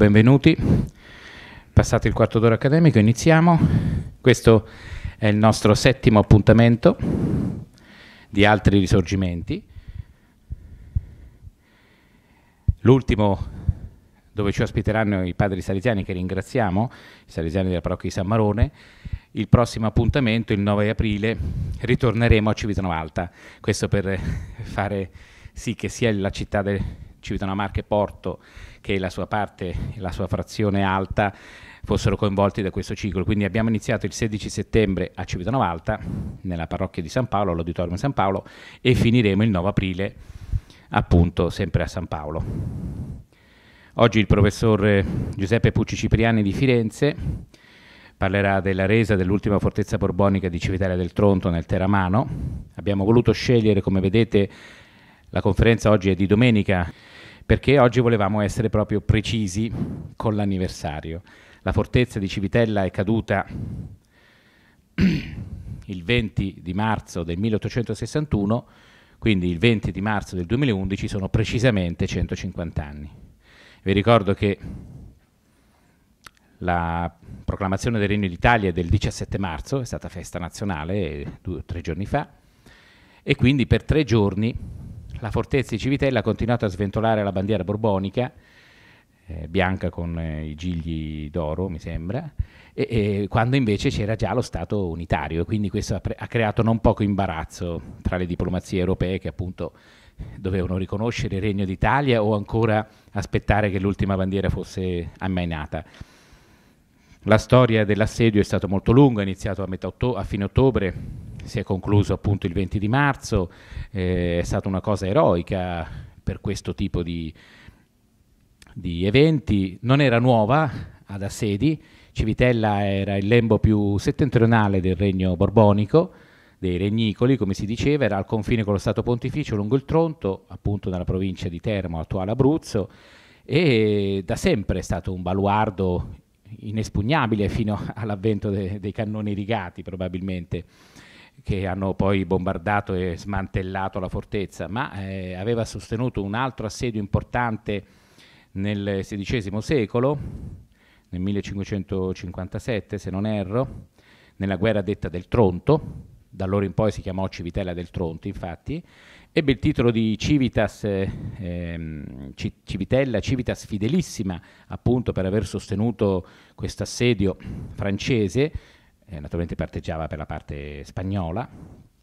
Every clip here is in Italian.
benvenuti. Passato il quarto d'ora accademico, iniziamo. Questo è il nostro settimo appuntamento di altri risorgimenti. L'ultimo dove ci ospiteranno i padri salesiani che ringraziamo, i salesiani della parrocchia di San Marone. Il prossimo appuntamento, il 9 aprile, ritorneremo a Civitanova Questo per fare sì che sia la città del Civitanomarche Porto che la sua parte, la sua frazione alta fossero coinvolti da questo ciclo. Quindi abbiamo iniziato il 16 settembre a Civitanovalta, nella parrocchia di San Paolo, all'Auditorium San Paolo, e finiremo il 9 aprile appunto sempre a San Paolo. Oggi il professor Giuseppe Pucci Cipriani di Firenze parlerà della resa dell'ultima fortezza borbonica di Civitale del Tronto nel Teramano. Abbiamo voluto scegliere, come vedete, la conferenza oggi è di domenica, perché oggi volevamo essere proprio precisi con l'anniversario. La fortezza di Civitella è caduta il 20 di marzo del 1861, quindi il 20 di marzo del 2011 sono precisamente 150 anni. Vi ricordo che la proclamazione del Regno d'Italia è del 17 marzo, è stata festa nazionale eh, due tre giorni fa, e quindi per tre giorni la fortezza di Civitella ha continuato a sventolare la bandiera borbonica, eh, bianca con eh, i gigli d'oro, mi sembra, e, e, quando invece c'era già lo Stato unitario. Quindi questo ha, pre- ha creato non poco imbarazzo tra le diplomazie europee che appunto dovevano riconoscere il Regno d'Italia o ancora aspettare che l'ultima bandiera fosse ammainata. La storia dell'assedio è stata molto lunga, è iniziato a, otto- a fine ottobre si è concluso appunto il 20 di marzo, eh, è stata una cosa eroica per questo tipo di, di eventi, non era nuova ad Assedi, Civitella era il lembo più settentrionale del regno borbonico, dei regnicoli, come si diceva, era al confine con lo Stato Pontificio lungo il Tronto, appunto nella provincia di Termo, attuale Abruzzo, e da sempre è stato un baluardo inespugnabile fino all'avvento de dei cannoni rigati probabilmente che hanno poi bombardato e smantellato la fortezza, ma eh, aveva sostenuto un altro assedio importante nel XVI secolo, nel 1557 se non erro, nella guerra detta del Tronto, da allora in poi si chiamò Civitella del Tronto infatti, ebbe il titolo di Civitas, ehm, Civitella, Civitas Fidelissima, appunto per aver sostenuto questo assedio francese, eh, naturalmente parteggiava per la parte spagnola,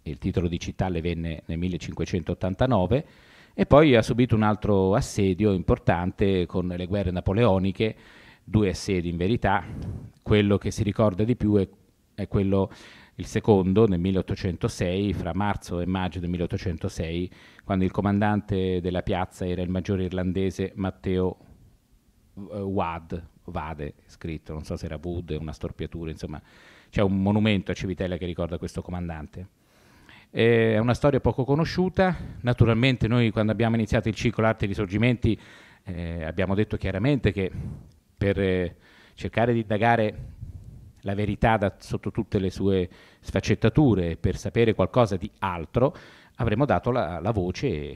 il titolo di città le venne nel 1589 e poi ha subito un altro assedio importante con le guerre napoleoniche, due assedi in verità, quello che si ricorda di più è, è quello il secondo nel 1806, fra marzo e maggio del 1806, quando il comandante della piazza era il maggiore irlandese Matteo eh, Wad, Vade, scritto, non so se era Wood, una storpiatura, insomma, c'è un monumento a Civitella che ricorda questo comandante. Eh, è una storia poco conosciuta, naturalmente noi quando abbiamo iniziato il ciclo Arte e Risorgimenti eh, abbiamo detto chiaramente che per eh, cercare di indagare la verità da, sotto tutte le sue sfaccettature, per sapere qualcosa di altro, avremmo dato la, la voce e,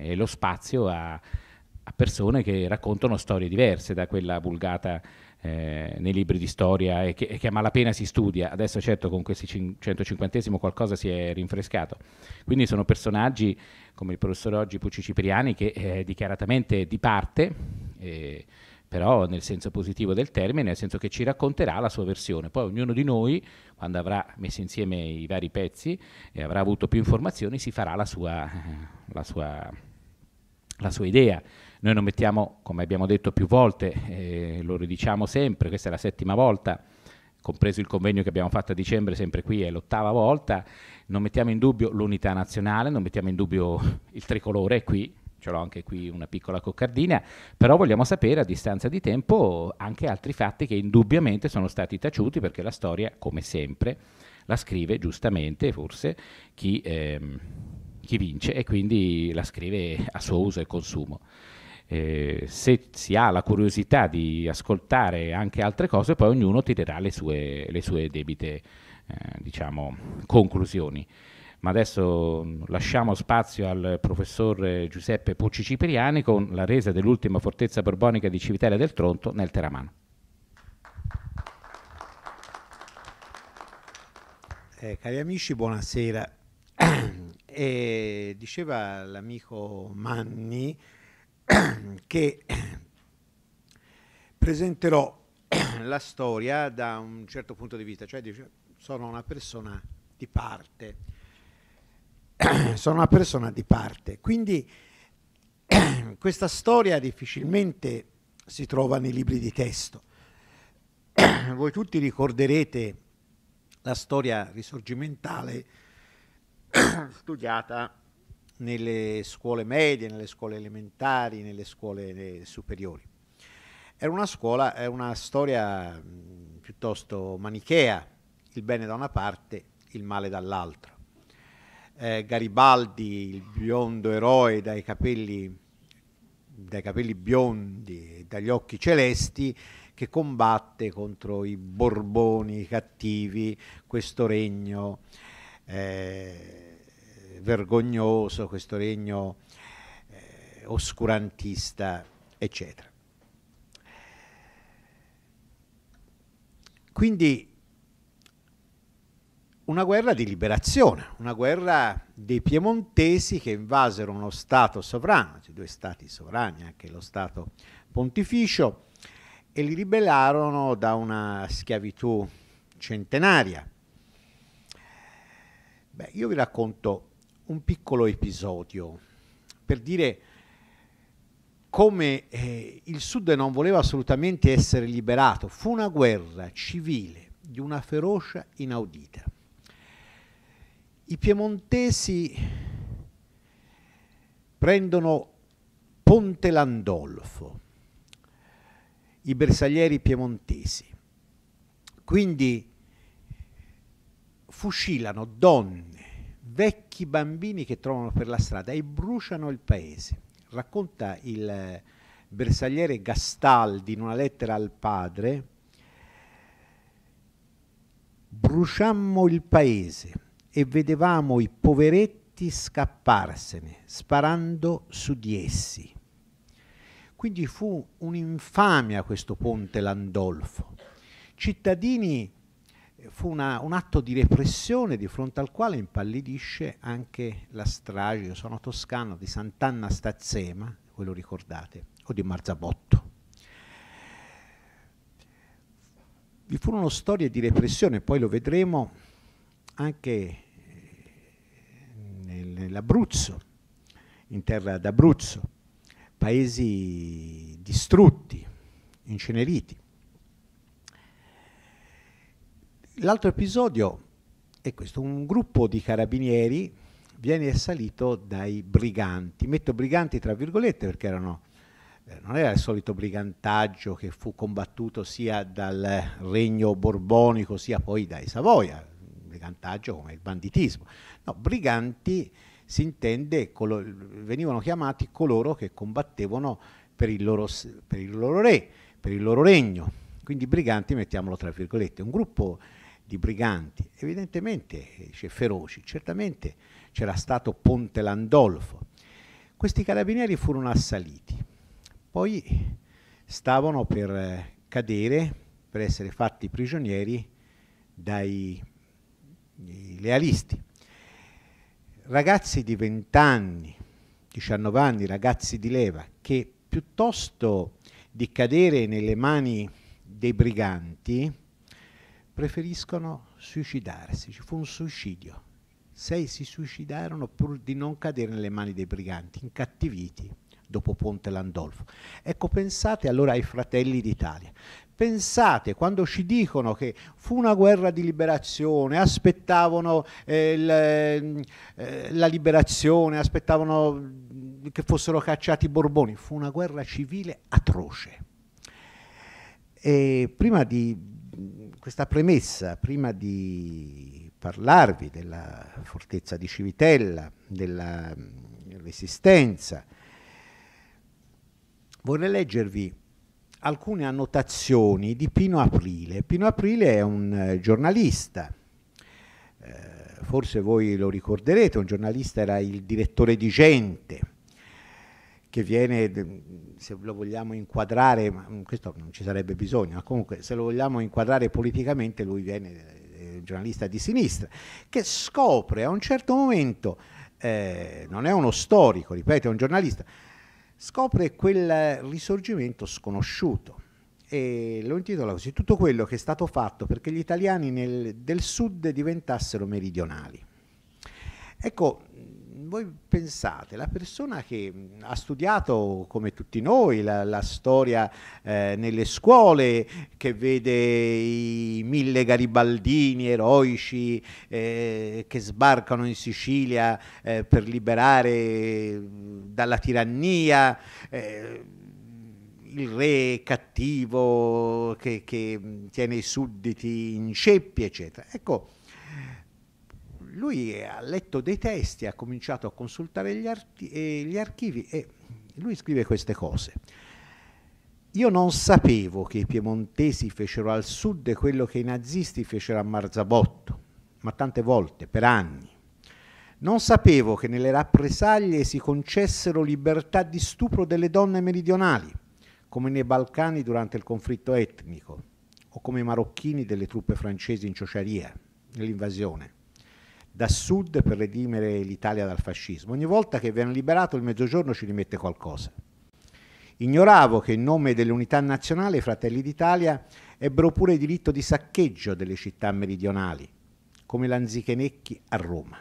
eh, e, lo spazio a, a persone che raccontano storie diverse da quella vulgata eh, nei libri di storia e che, che a malapena si studia. Adesso certo con questi 150 qualcosa si è rinfrescato. Quindi sono personaggi come il professor oggi Pucci Cipriani che eh, è dichiaratamente di parte. Eh, però nel senso positivo del termine, nel senso che ci racconterà la sua versione. Poi ognuno di noi, quando avrà messo insieme i vari pezzi e avrà avuto più informazioni, si farà la sua, eh, la sua, la sua idea. Noi non mettiamo, come abbiamo detto più volte, eh, lo ridiciamo sempre, questa è la settima volta, compreso il convegno che abbiamo fatto a dicembre, sempre qui è l'ottava volta, non mettiamo in dubbio l'unità nazionale, non mettiamo in dubbio il tricolore qui, ce l'ho anche qui una piccola coccardina, però vogliamo sapere a distanza di tempo anche altri fatti che indubbiamente sono stati taciuti perché la storia, come sempre, la scrive giustamente forse chi, ehm, chi vince e quindi la scrive a suo uso e consumo eh, se si ha la curiosità di ascoltare anche altre cose, poi ognuno tirerà le sue, le sue debite eh, diciamo, conclusioni. Ma adesso mm, lasciamo spazio al professor Giuseppe Puccici Periani con la resa dell'ultima fortezza borbonica di Civitella del Tronto nel Teramano. Eh, cari amici, buonasera. Eh, diceva l'amico Manni che presenterò la storia da un certo punto di vista, cioè sono una persona di parte, sono una persona di parte, quindi questa storia difficilmente si trova nei libri di testo. Voi tutti ricorderete la storia risorgimentale studiata nelle scuole medie, nelle scuole elementari, nelle scuole eh, superiori. Era una scuola, è una storia piuttosto manichea, il bene da una parte, il male dall'altra. Eh, Garibaldi, il biondo eroe dai capelli, dai capelli biondi e dagli occhi celesti, che combatte contro i borboni cattivi questo regno. Eh, vergognoso, questo regno eh, oscurantista, eccetera. Quindi una guerra di liberazione, una guerra dei piemontesi che invasero uno Stato sovrano, cioè due Stati sovrani, anche lo Stato pontificio, e li liberarono da una schiavitù centenaria. Beh, io vi racconto un piccolo episodio per dire come eh, il Sud non voleva assolutamente essere liberato. Fu una guerra civile di una ferocia inaudita. I piemontesi prendono Ponte Landolfo, i bersaglieri piemontesi. Quindi fucilano donne, vecchi bambini che trovano per la strada e bruciano il paese. Racconta il eh, bersagliere Gastaldi in una lettera al padre, bruciammo il paese e vedevamo i poveretti scapparsene, sparando su di essi. Quindi fu un'infamia questo ponte Landolfo. Cittadini fu una, un atto di repressione di fronte al quale impallidisce anche la strage, io sono toscano, di Sant'Anna Stazzema, ve lo ricordate, o di Marzabotto. Vi furono storie di repressione, poi lo vedremo anche eh, nell'Abruzzo, in terra d'Abruzzo, paesi distrutti, inceneriti. L'altro episodio è questo, un gruppo di carabinieri viene assalito dai briganti, metto briganti tra virgolette perché erano, eh, non era il solito brigantaggio che fu combattuto sia dal regno borbonico sia poi dai Savoia, brigantaggio come il banditismo, no, briganti si intende, venivano chiamati coloro che combattevano per il, loro, per il loro re, per il loro regno, quindi briganti mettiamolo tra virgolette, un gruppo di briganti. Evidentemente cioè, feroci, certamente c'era stato Ponte Landolfo. Questi carabinieri furono assaliti, poi stavano per eh, cadere, per essere fatti prigionieri dai lealisti. Ragazzi di 20 anni, 19 anni, ragazzi di leva, che piuttosto di cadere nelle mani dei briganti, preferiscono suicidarsi. Ci fu un suicidio. Sei si suicidarono pur di non cadere nelle mani dei briganti, incattiviti dopo Ponte Landolfo. Ecco, pensate allora ai fratelli d'Italia. Pensate quando ci dicono che fu una guerra di liberazione, aspettavano eh, il, eh, la liberazione, aspettavano che fossero cacciati i Borboni, fu una guerra civile atroce. E prima di questa premessa, prima di parlarvi della fortezza di Civitella, della mm, resistenza, vorrei leggervi alcune annotazioni di Pino Aprile. Pino Aprile è un eh, giornalista, eh, forse voi lo ricorderete, un giornalista era il direttore di Gente, che viene, se lo vogliamo inquadrare, ma questo non ci sarebbe bisogno, ma comunque se lo vogliamo inquadrare politicamente lui viene un eh, giornalista di sinistra, che scopre a un certo momento, eh, non è uno storico, ripeto, è un giornalista, scopre quel risorgimento sconosciuto e lo intitola così, tutto quello che è stato fatto perché gli italiani nel, del sud diventassero meridionali. Ecco, voi pensate, la persona che ha studiato come tutti noi la, la storia eh, nelle scuole, che vede i mille garibaldini eroici eh, che sbarcano in Sicilia eh, per liberare dalla tirannia, eh, il re cattivo che, che tiene i sudditi in ceppi, eccetera. Ecco, lui ha letto dei testi, ha cominciato a consultare gli, archi gli archivi e lui scrive queste cose. Io non sapevo che i piemontesi fecero al sud quello che i nazisti fecero a Marzabotto, ma tante volte, per anni. Non sapevo che nelle rappresaglie si concessero libertà di stupro delle donne meridionali, come nei Balcani durante il conflitto etnico, o come i marocchini delle truppe francesi in Ciociaria, nell'invasione da sud per redimere l'Italia dal fascismo. Ogni volta che viene liberato il mezzogiorno ci rimette qualcosa. Ignoravo che in nome dell'unità nazionale i Fratelli d'Italia ebbero pure diritto di saccheggio delle città meridionali, come l'Anzichenecchi a Roma,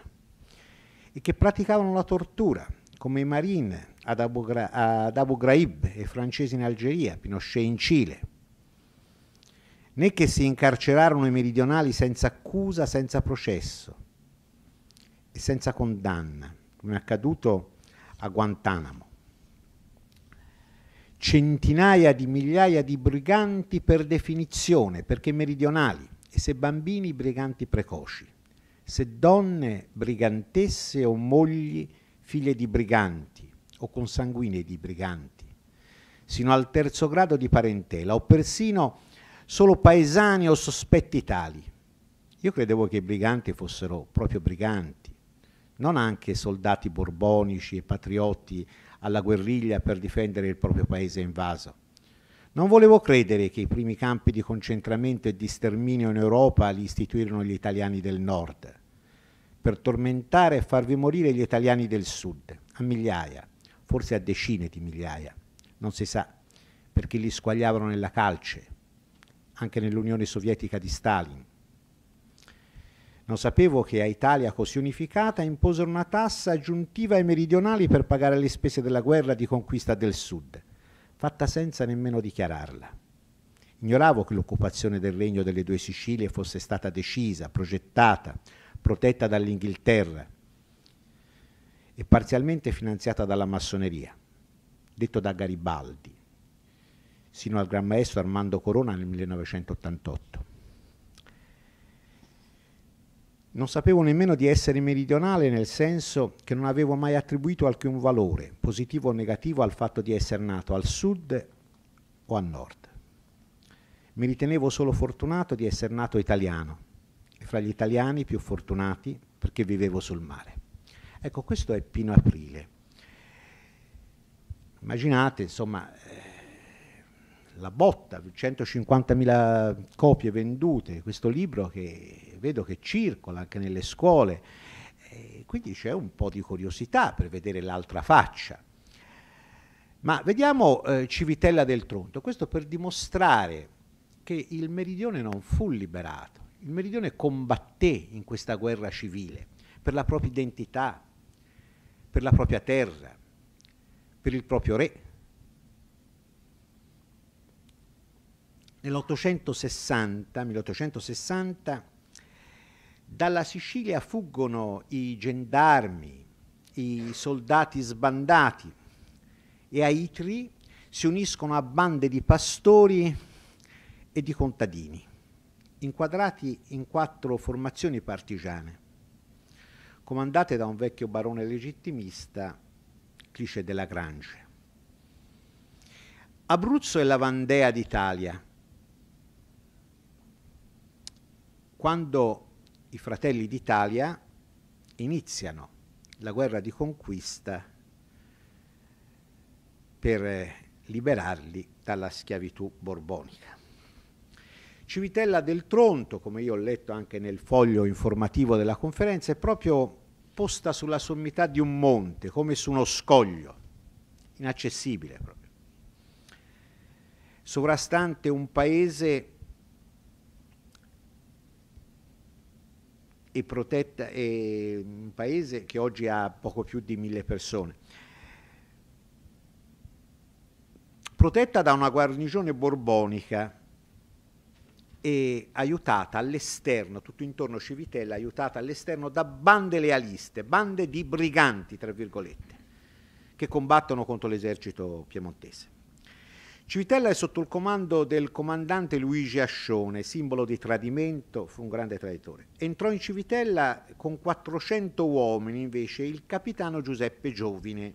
e che praticavano la tortura, come i marine ad Abu, Gra- ad Abu Ghraib e i francesi in Algeria, Pinochet in Cile, né che si incarcerarono i meridionali senza accusa, senza processo, e senza condanna, come è accaduto a Guantanamo. Centinaia di migliaia di briganti per definizione, perché meridionali, e se bambini briganti precoci, se donne brigantesse o mogli figlie di briganti o consanguinee di briganti, sino al terzo grado di parentela o persino solo paesani o sospetti tali. Io credevo che i briganti fossero proprio briganti non anche soldati borbonici e patriotti alla guerriglia per difendere il proprio paese invaso. Non volevo credere che i primi campi di concentramento e di sterminio in Europa li istituirono gli italiani del nord, per tormentare e farvi morire gli italiani del sud, a migliaia, forse a decine di migliaia, non si sa, perché li squagliavano nella calce, anche nell'Unione Sovietica di Stalin, non sapevo che a Italia così unificata imposero una tassa aggiuntiva ai meridionali per pagare le spese della guerra di conquista del sud, fatta senza nemmeno dichiararla. Ignoravo che l'occupazione del regno delle due Sicilie fosse stata decisa, progettata, protetta dall'Inghilterra e parzialmente finanziata dalla massoneria, detto da Garibaldi, sino al Gran Maestro Armando Corona nel 1988. Non sapevo nemmeno di essere meridionale nel senso che non avevo mai attribuito alcun valore, positivo o negativo, al fatto di essere nato al sud o al nord. Mi ritenevo solo fortunato di essere nato italiano e fra gli italiani più fortunati perché vivevo sul mare. Ecco, questo è Pino Aprile. Immaginate, insomma, eh, la botta, 150.000 copie vendute, questo libro che vedo che circola anche nelle scuole, eh, quindi c'è un po' di curiosità per vedere l'altra faccia. Ma vediamo eh, Civitella del Tronto, questo per dimostrare che il meridione non fu liberato, il meridione combatté in questa guerra civile per la propria identità, per la propria terra, per il proprio re. Nell'860, 1860, dalla Sicilia fuggono i gendarmi, i soldati sbandati e a Itri si uniscono a bande di pastori e di contadini, inquadrati in quattro formazioni partigiane, comandate da un vecchio barone legittimista, Clice della Grange. Abruzzo è la Vandea d'Italia. Quando i fratelli d'Italia iniziano la guerra di conquista per eh, liberarli dalla schiavitù borbonica. Civitella del Tronto, come io ho letto anche nel foglio informativo della conferenza, è proprio posta sulla sommità di un monte, come su uno scoglio, inaccessibile proprio, sovrastante un paese e protetta, è un paese che oggi ha poco più di mille persone. Protetta da una guarnigione borbonica e aiutata all'esterno, tutto intorno Civitella, aiutata all'esterno da bande lealiste, bande di briganti, tra virgolette, che combattono contro l'esercito piemontese. Civitella è sotto il comando del comandante Luigi Ascione, simbolo di tradimento, fu un grande traditore. Entrò in Civitella con 400 uomini invece il capitano Giuseppe Giovine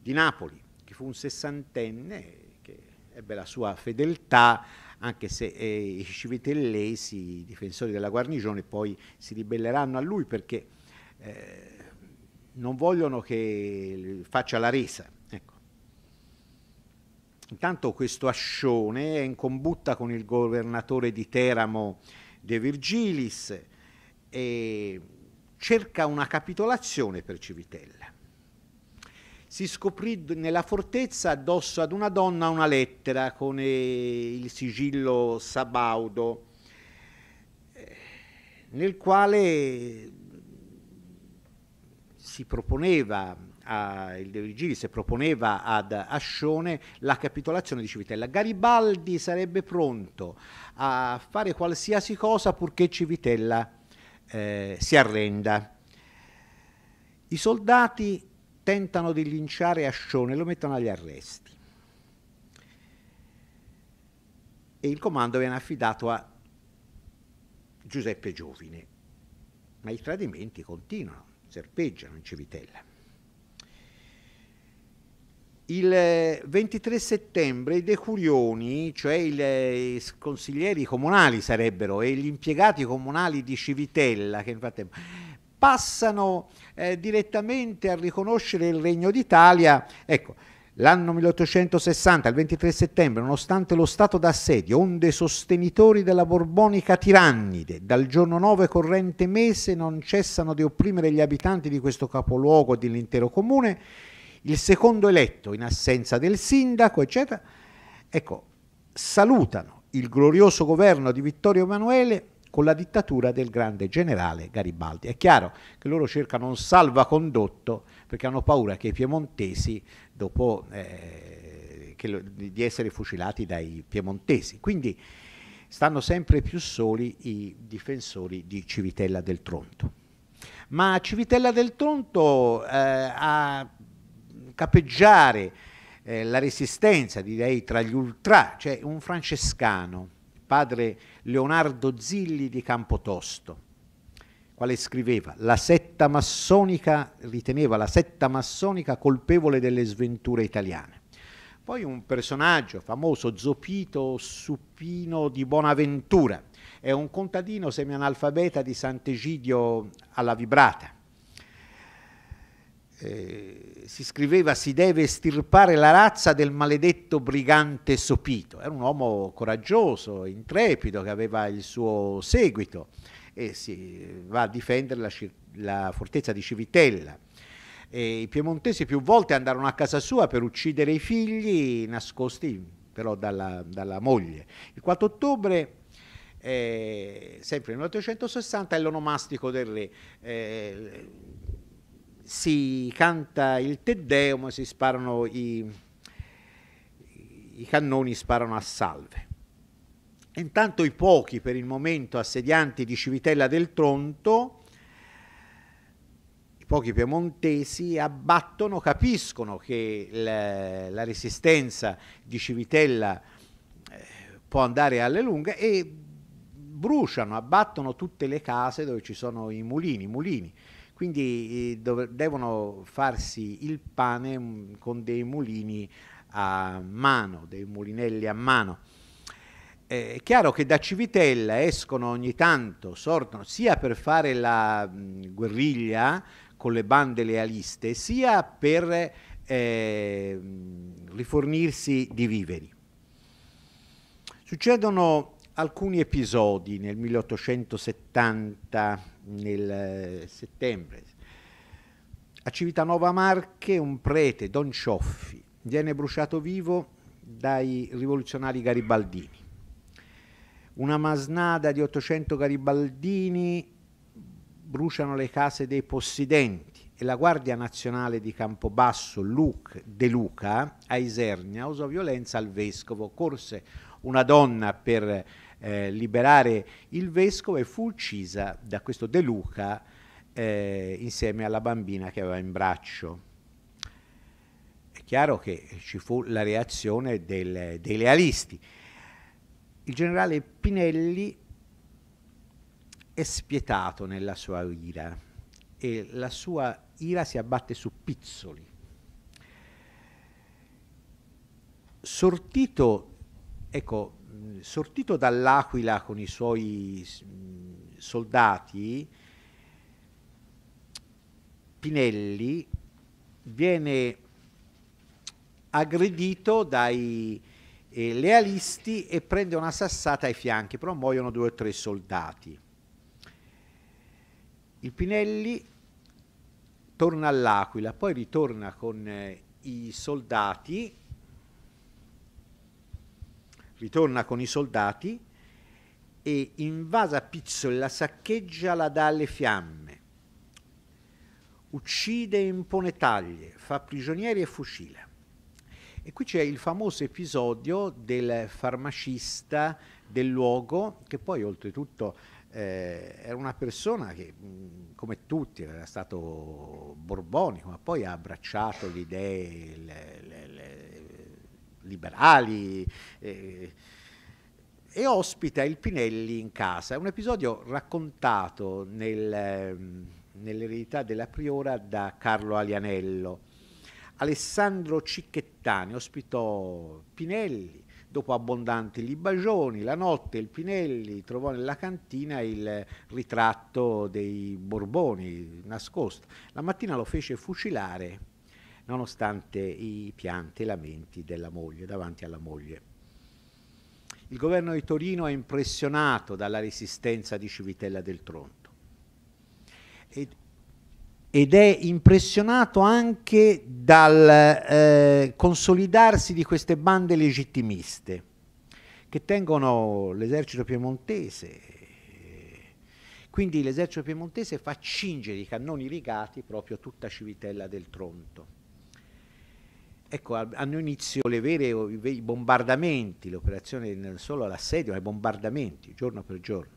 di Napoli, che fu un sessantenne che ebbe la sua fedeltà, anche se eh, i civitellesi, i difensori della guarnigione, poi si ribelleranno a lui perché eh, non vogliono che faccia la resa Intanto questo ascione è in combutta con il governatore di Teramo De Virgilis e cerca una capitolazione per Civitella. Si scoprì nella fortezza addosso ad una donna una lettera con eh, il sigillo Sabaudo, eh, nel quale si proponeva a, il De Vigilis proponeva ad Ascione la capitolazione di Civitella. Garibaldi sarebbe pronto a fare qualsiasi cosa purché Civitella eh, si arrenda. I soldati tentano di linciare Ascione, lo mettono agli arresti. E il comando viene affidato a Giuseppe Giovine. Ma i tradimenti continuano, serpeggiano in Civitella. Il 23 eh, settembre i decurioni, cioè eh, i consiglieri comunali sarebbero e gli impiegati comunali di Civitella, che infatti passano eh, direttamente a riconoscere il Regno d'Italia. Ecco, l'anno 1860, il 23 settembre, nonostante lo stato d'assedio, onde sostenitori della Borbonica tirannide, dal giorno 9 corrente mese non cessano di opprimere gli abitanti di questo capoluogo e dell'intero comune il secondo eletto in assenza del sindaco, eccetera, ecco, salutano il glorioso governo di Vittorio Emanuele con la dittatura del grande generale Garibaldi. È chiaro che loro cercano un salvacondotto perché hanno paura che i piemontesi, dopo eh, che, di essere fucilati dai piemontesi. Quindi stanno sempre più soli i difensori di Civitella del Tronto. Ma Civitella del Tronto eh, ha capeggiare eh, la resistenza, direi, tra gli ultra, cioè un francescano, padre Leonardo Zilli di Campotosto, quale scriveva la setta massonica, riteneva la setta massonica colpevole delle sventure italiane. Poi un personaggio famoso, Zopito Suppino di Bonaventura, è un contadino semianalfabeta di Sant'Egidio alla Vibrata, eh, si scriveva si deve stirpare la razza del maledetto brigante sopito. Era un uomo coraggioso, intrepido, che aveva il suo seguito e si va a difendere la, la fortezza di Civitella. E I piemontesi più volte andarono a casa sua per uccidere i figli, nascosti però dalla, dalla moglie. Il 4 ottobre eh, sempre nel 1860 è l'onomastico del re. Eh, si canta il Teddeum, si sparano i, i cannoni sparano a salve. Intanto i pochi per il momento assedianti di Civitella del Tronto, i pochi piemontesi, abbattono, capiscono che la, la resistenza di Civitella eh, può andare alle lunghe e bruciano, abbattono tutte le case dove ci sono i mulini, mulini quindi eh, dov- devono farsi il pane mm, con dei mulini a mano, dei mulinelli a mano. Eh, è chiaro che da Civitella escono ogni tanto, sortono sia per fare la mh, mm, guerriglia con le bande lealiste, sia per eh, mm, rifornirsi di viveri. Succedono alcuni episodi nel 1870 nel eh, settembre. A Civitanova Marche un prete, Don Cioffi, viene bruciato vivo dai rivoluzionari garibaldini. Una masnada di 800 garibaldini bruciano le case dei possidenti e la Guardia Nazionale di Campobasso Luc, De Luca a Isernia usò violenza al vescovo, corse una donna per eh, liberare il vescovo e fu uccisa da questo De Luca eh, insieme alla bambina che aveva in braccio. È chiaro che ci fu la reazione del, dei lealisti. Il generale Pinelli è spietato nella sua ira e la sua ira si abbatte su Pizzoli. Sortito, ecco, sortito dall'Aquila con i suoi mm, soldati, Pinelli viene aggredito dai eh, lealisti e prende una sassata ai fianchi, però muoiono due o tre soldati. Il Pinelli torna all'Aquila, poi ritorna con eh, i soldati ritorna con i soldati e invasa Pizzoli, la saccheggia, la dà alle fiamme, uccide e impone taglie, fa prigionieri e fucila. E qui c'è il famoso episodio del farmacista del luogo, che poi oltretutto eh, era una persona che, come tutti, era stato borbonico, ma poi ha abbracciato le idee, le, le, le liberali eh, e ospita il Pinelli in casa. È un episodio raccontato nel, ehm, nell'eredità della Priora da Carlo Alianello. Alessandro Cicchettani ospitò Pinelli, dopo abbondanti libagioni, la notte il Pinelli trovò nella cantina il ritratto dei Borboni nascosto. La mattina lo fece fucilare nonostante i pianti e i lamenti della moglie, davanti alla moglie. Il governo di Torino è impressionato dalla resistenza di Civitella del Tronto ed, è impressionato anche dal eh, consolidarsi di queste bande legittimiste che tengono l'esercito piemontese quindi l'esercito piemontese fa cingere i cannoni rigati proprio tutta Civitella del Tronto. Ecco, hanno inizio le vere, i bombardamenti, l'operazione non solo all'assedio, ma i bombardamenti, giorno per giorno.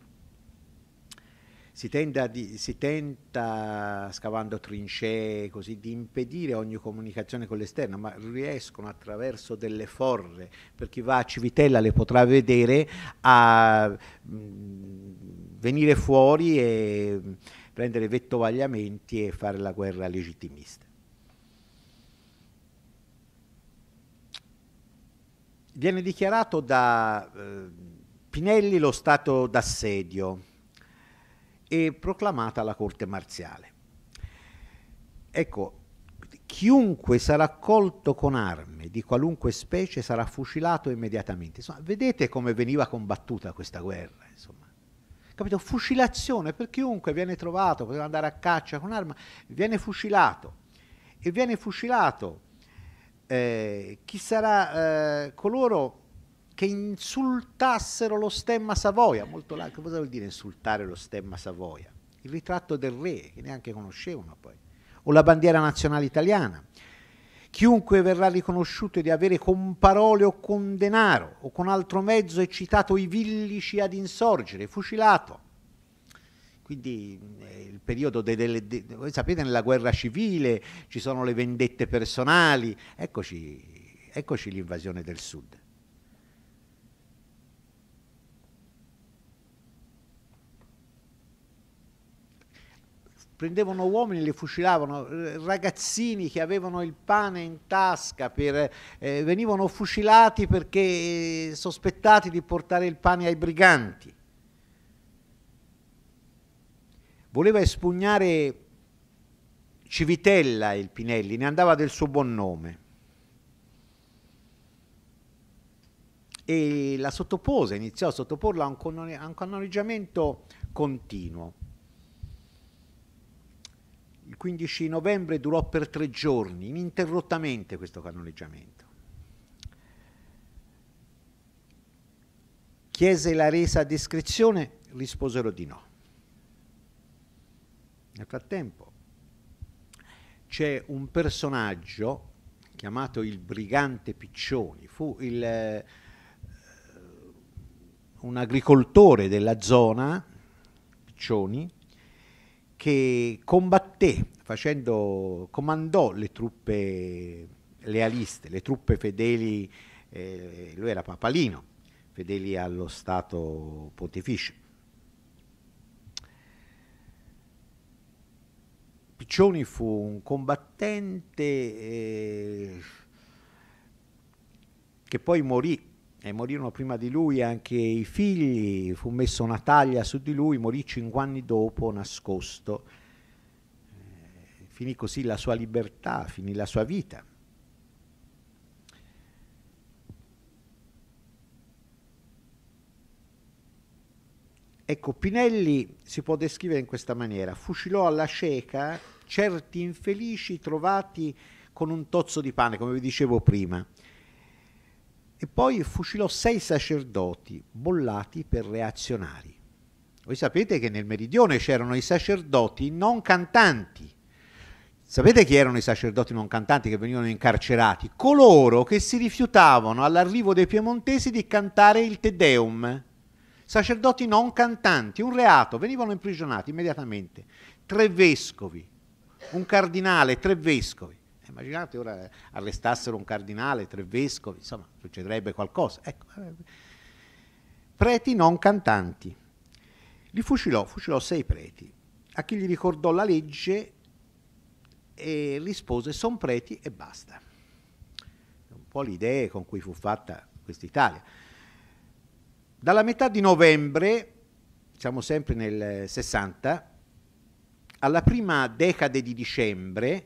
Si, di, si, tenta, scavando trincee, così, di impedire ogni comunicazione con l'esterno, ma riescono attraverso delle forre, per chi va a Civitella le potrà vedere, a mh, mm, venire fuori e mm, prendere vettovagliamenti e fare la guerra legittimista. viene dichiarato da eh, Pinelli lo stato d'assedio e proclamata la corte marziale. Ecco, chiunque sarà colto con armi di qualunque specie sarà fucilato immediatamente. Insomma, vedete come veniva combattuta questa guerra, insomma. Capito? Fucilazione per chiunque viene trovato, poteva andare a caccia con arma, viene fucilato. E viene fucilato eh, chi sarà eh, coloro che insultassero lo stemma Savoia, molto largo, cosa vuol dire insultare lo stemma Savoia? Il ritratto del re, che neanche conoscevano poi, o la bandiera nazionale italiana. Chiunque verrà riconosciuto di avere con parole o con denaro o con altro mezzo eccitato i villici ad insorgere, fucilato quindi eh, il periodo de, de, de, voi sapete nella guerra civile ci sono le vendette personali, eccoci, eccoci l'invasione del sud. prendevano uomini, li fucilavano, eh, ragazzini che avevano il pane in tasca, per, eh, venivano fucilati perché eh, sospettati di portare il pane ai briganti. voleva espugnare Civitella il Pinelli, ne andava del suo buon nome. E la sottopose, iniziò a sottoporla a un canoneggiamento continuo. Il 15 novembre durò per tre giorni, ininterrottamente questo canoneggiamento. Chiese la resa a descrizione, risposero di no. Nel frattempo c'è un personaggio chiamato il brigante Piccioni, fu il, eh, un agricoltore della zona, Piccioni, che combatté, facendo, comandò le truppe lealiste, le truppe fedeli, eh, lui era papalino, fedeli allo Stato pontificio. Piccioni fu un combattente eh, che poi morì e morirono prima di lui anche i figli, fu messa una taglia su di lui, morì cinque anni dopo nascosto. Eh, finì così la sua libertà, finì la sua vita. Ecco, Pinelli si può descrivere in questa maniera, fucilò alla cieca certi infelici trovati con un tozzo di pane, come vi dicevo prima, e poi fucilò sei sacerdoti bollati per reazionari. Voi sapete che nel meridione c'erano i sacerdoti non cantanti. Sapete chi erano i sacerdoti non cantanti che venivano incarcerati? Coloro che si rifiutavano all'arrivo dei piemontesi di cantare il Te Deum sacerdoti non cantanti, un reato, venivano imprigionati immediatamente, tre vescovi, un cardinale, tre vescovi. Eh, immaginate ora eh, arrestassero un cardinale, tre vescovi, insomma succederebbe qualcosa. Ecco. Eh, preti non cantanti. Li fucilò, fucilò sei preti. A chi gli ricordò la legge e rispose sono preti e basta. Un po' le idee con cui fu fatta questa Italia. Dalla metà di novembre, siamo sempre nel 60, alla prima decade di dicembre,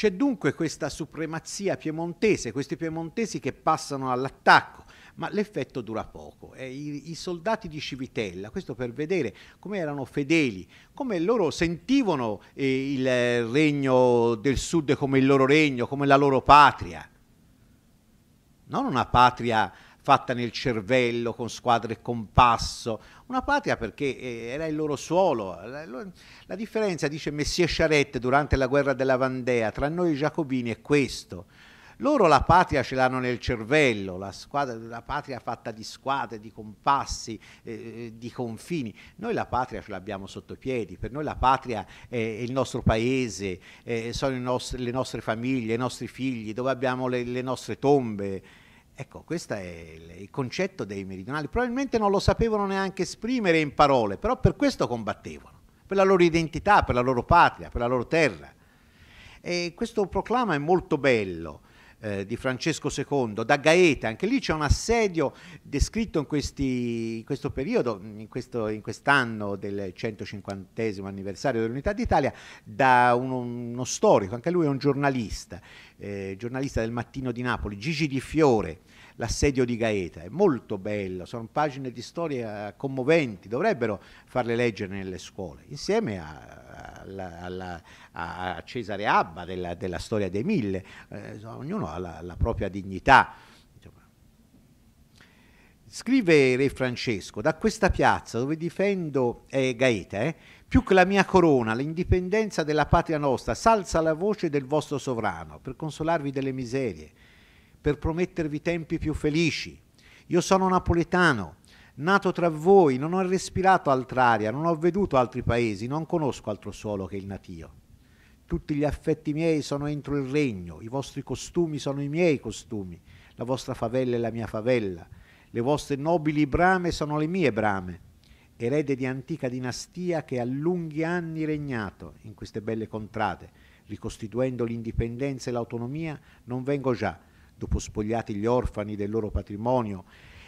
C'è dunque questa supremazia piemontese, questi piemontesi che passano all'attacco, ma l'effetto dura poco. Eh, i, i, soldati di Civitella, questo per vedere come erano fedeli, come loro sentivano eh, il regno del sud come il loro regno, come la loro patria non una patria fatta nel cervello con squadre e compasso, una patria perché eh, era il loro suolo. La, differenza, dice Messie Charette durante la guerra della Vandea, tra noi giacobini è questo. Loro la patria ce l'hanno nel cervello, la, squadra, la patria fatta di squadre, di compassi, eh, eh di confini. Noi la patria ce l'abbiamo sotto i piedi, per noi la patria è il nostro paese, eh, sono nostri, le nostre famiglie, i nostri figli, dove abbiamo le, le nostre tombe. Ecco, questo è il, concetto dei meridionali. Probabilmente non lo sapevano neanche esprimere in parole, però per questo combattevano, per la loro identità, per la loro patria, per la loro terra. E questo proclama è molto bello eh, di Francesco II, da Gaeta, anche lì c'è un assedio descritto in, questi, in questo periodo, in, questo, in quest'anno del 150 anniversario dell'Unità d'Italia, da uno, uno, storico, anche lui è un giornalista, eh, giornalista del Mattino di Napoli, Gigi Di Fiore, l'assedio di Gaeta, è molto bello, sono pagine di storia eh, commoventi, dovrebbero farle leggere nelle scuole, insieme a, a, a, a Cesare Abba della, della, storia dei mille, eh, ognuno ha la, la propria dignità. Scrive Re Francesco, da questa piazza dove difendo eh, Gaeta, eh, più che la mia corona, l'indipendenza della patria nostra, salza la voce del vostro sovrano per consolarvi delle miserie, per promettervi tempi più felici. Io sono napoletano, nato tra voi, non ho respirato altra aria, non ho veduto altri paesi, non conosco altro suolo che il natio. Tutti gli affetti miei sono entro il regno, i vostri costumi sono i miei costumi, la vostra favella è la mia favella, le vostre nobili brame sono le mie brame, erede di antica dinastia che ha lunghi anni regnato in queste belle contrade, ricostituendo l'indipendenza e l'autonomia, non vengo già, dopo spogliati gli orfani del loro patrimonio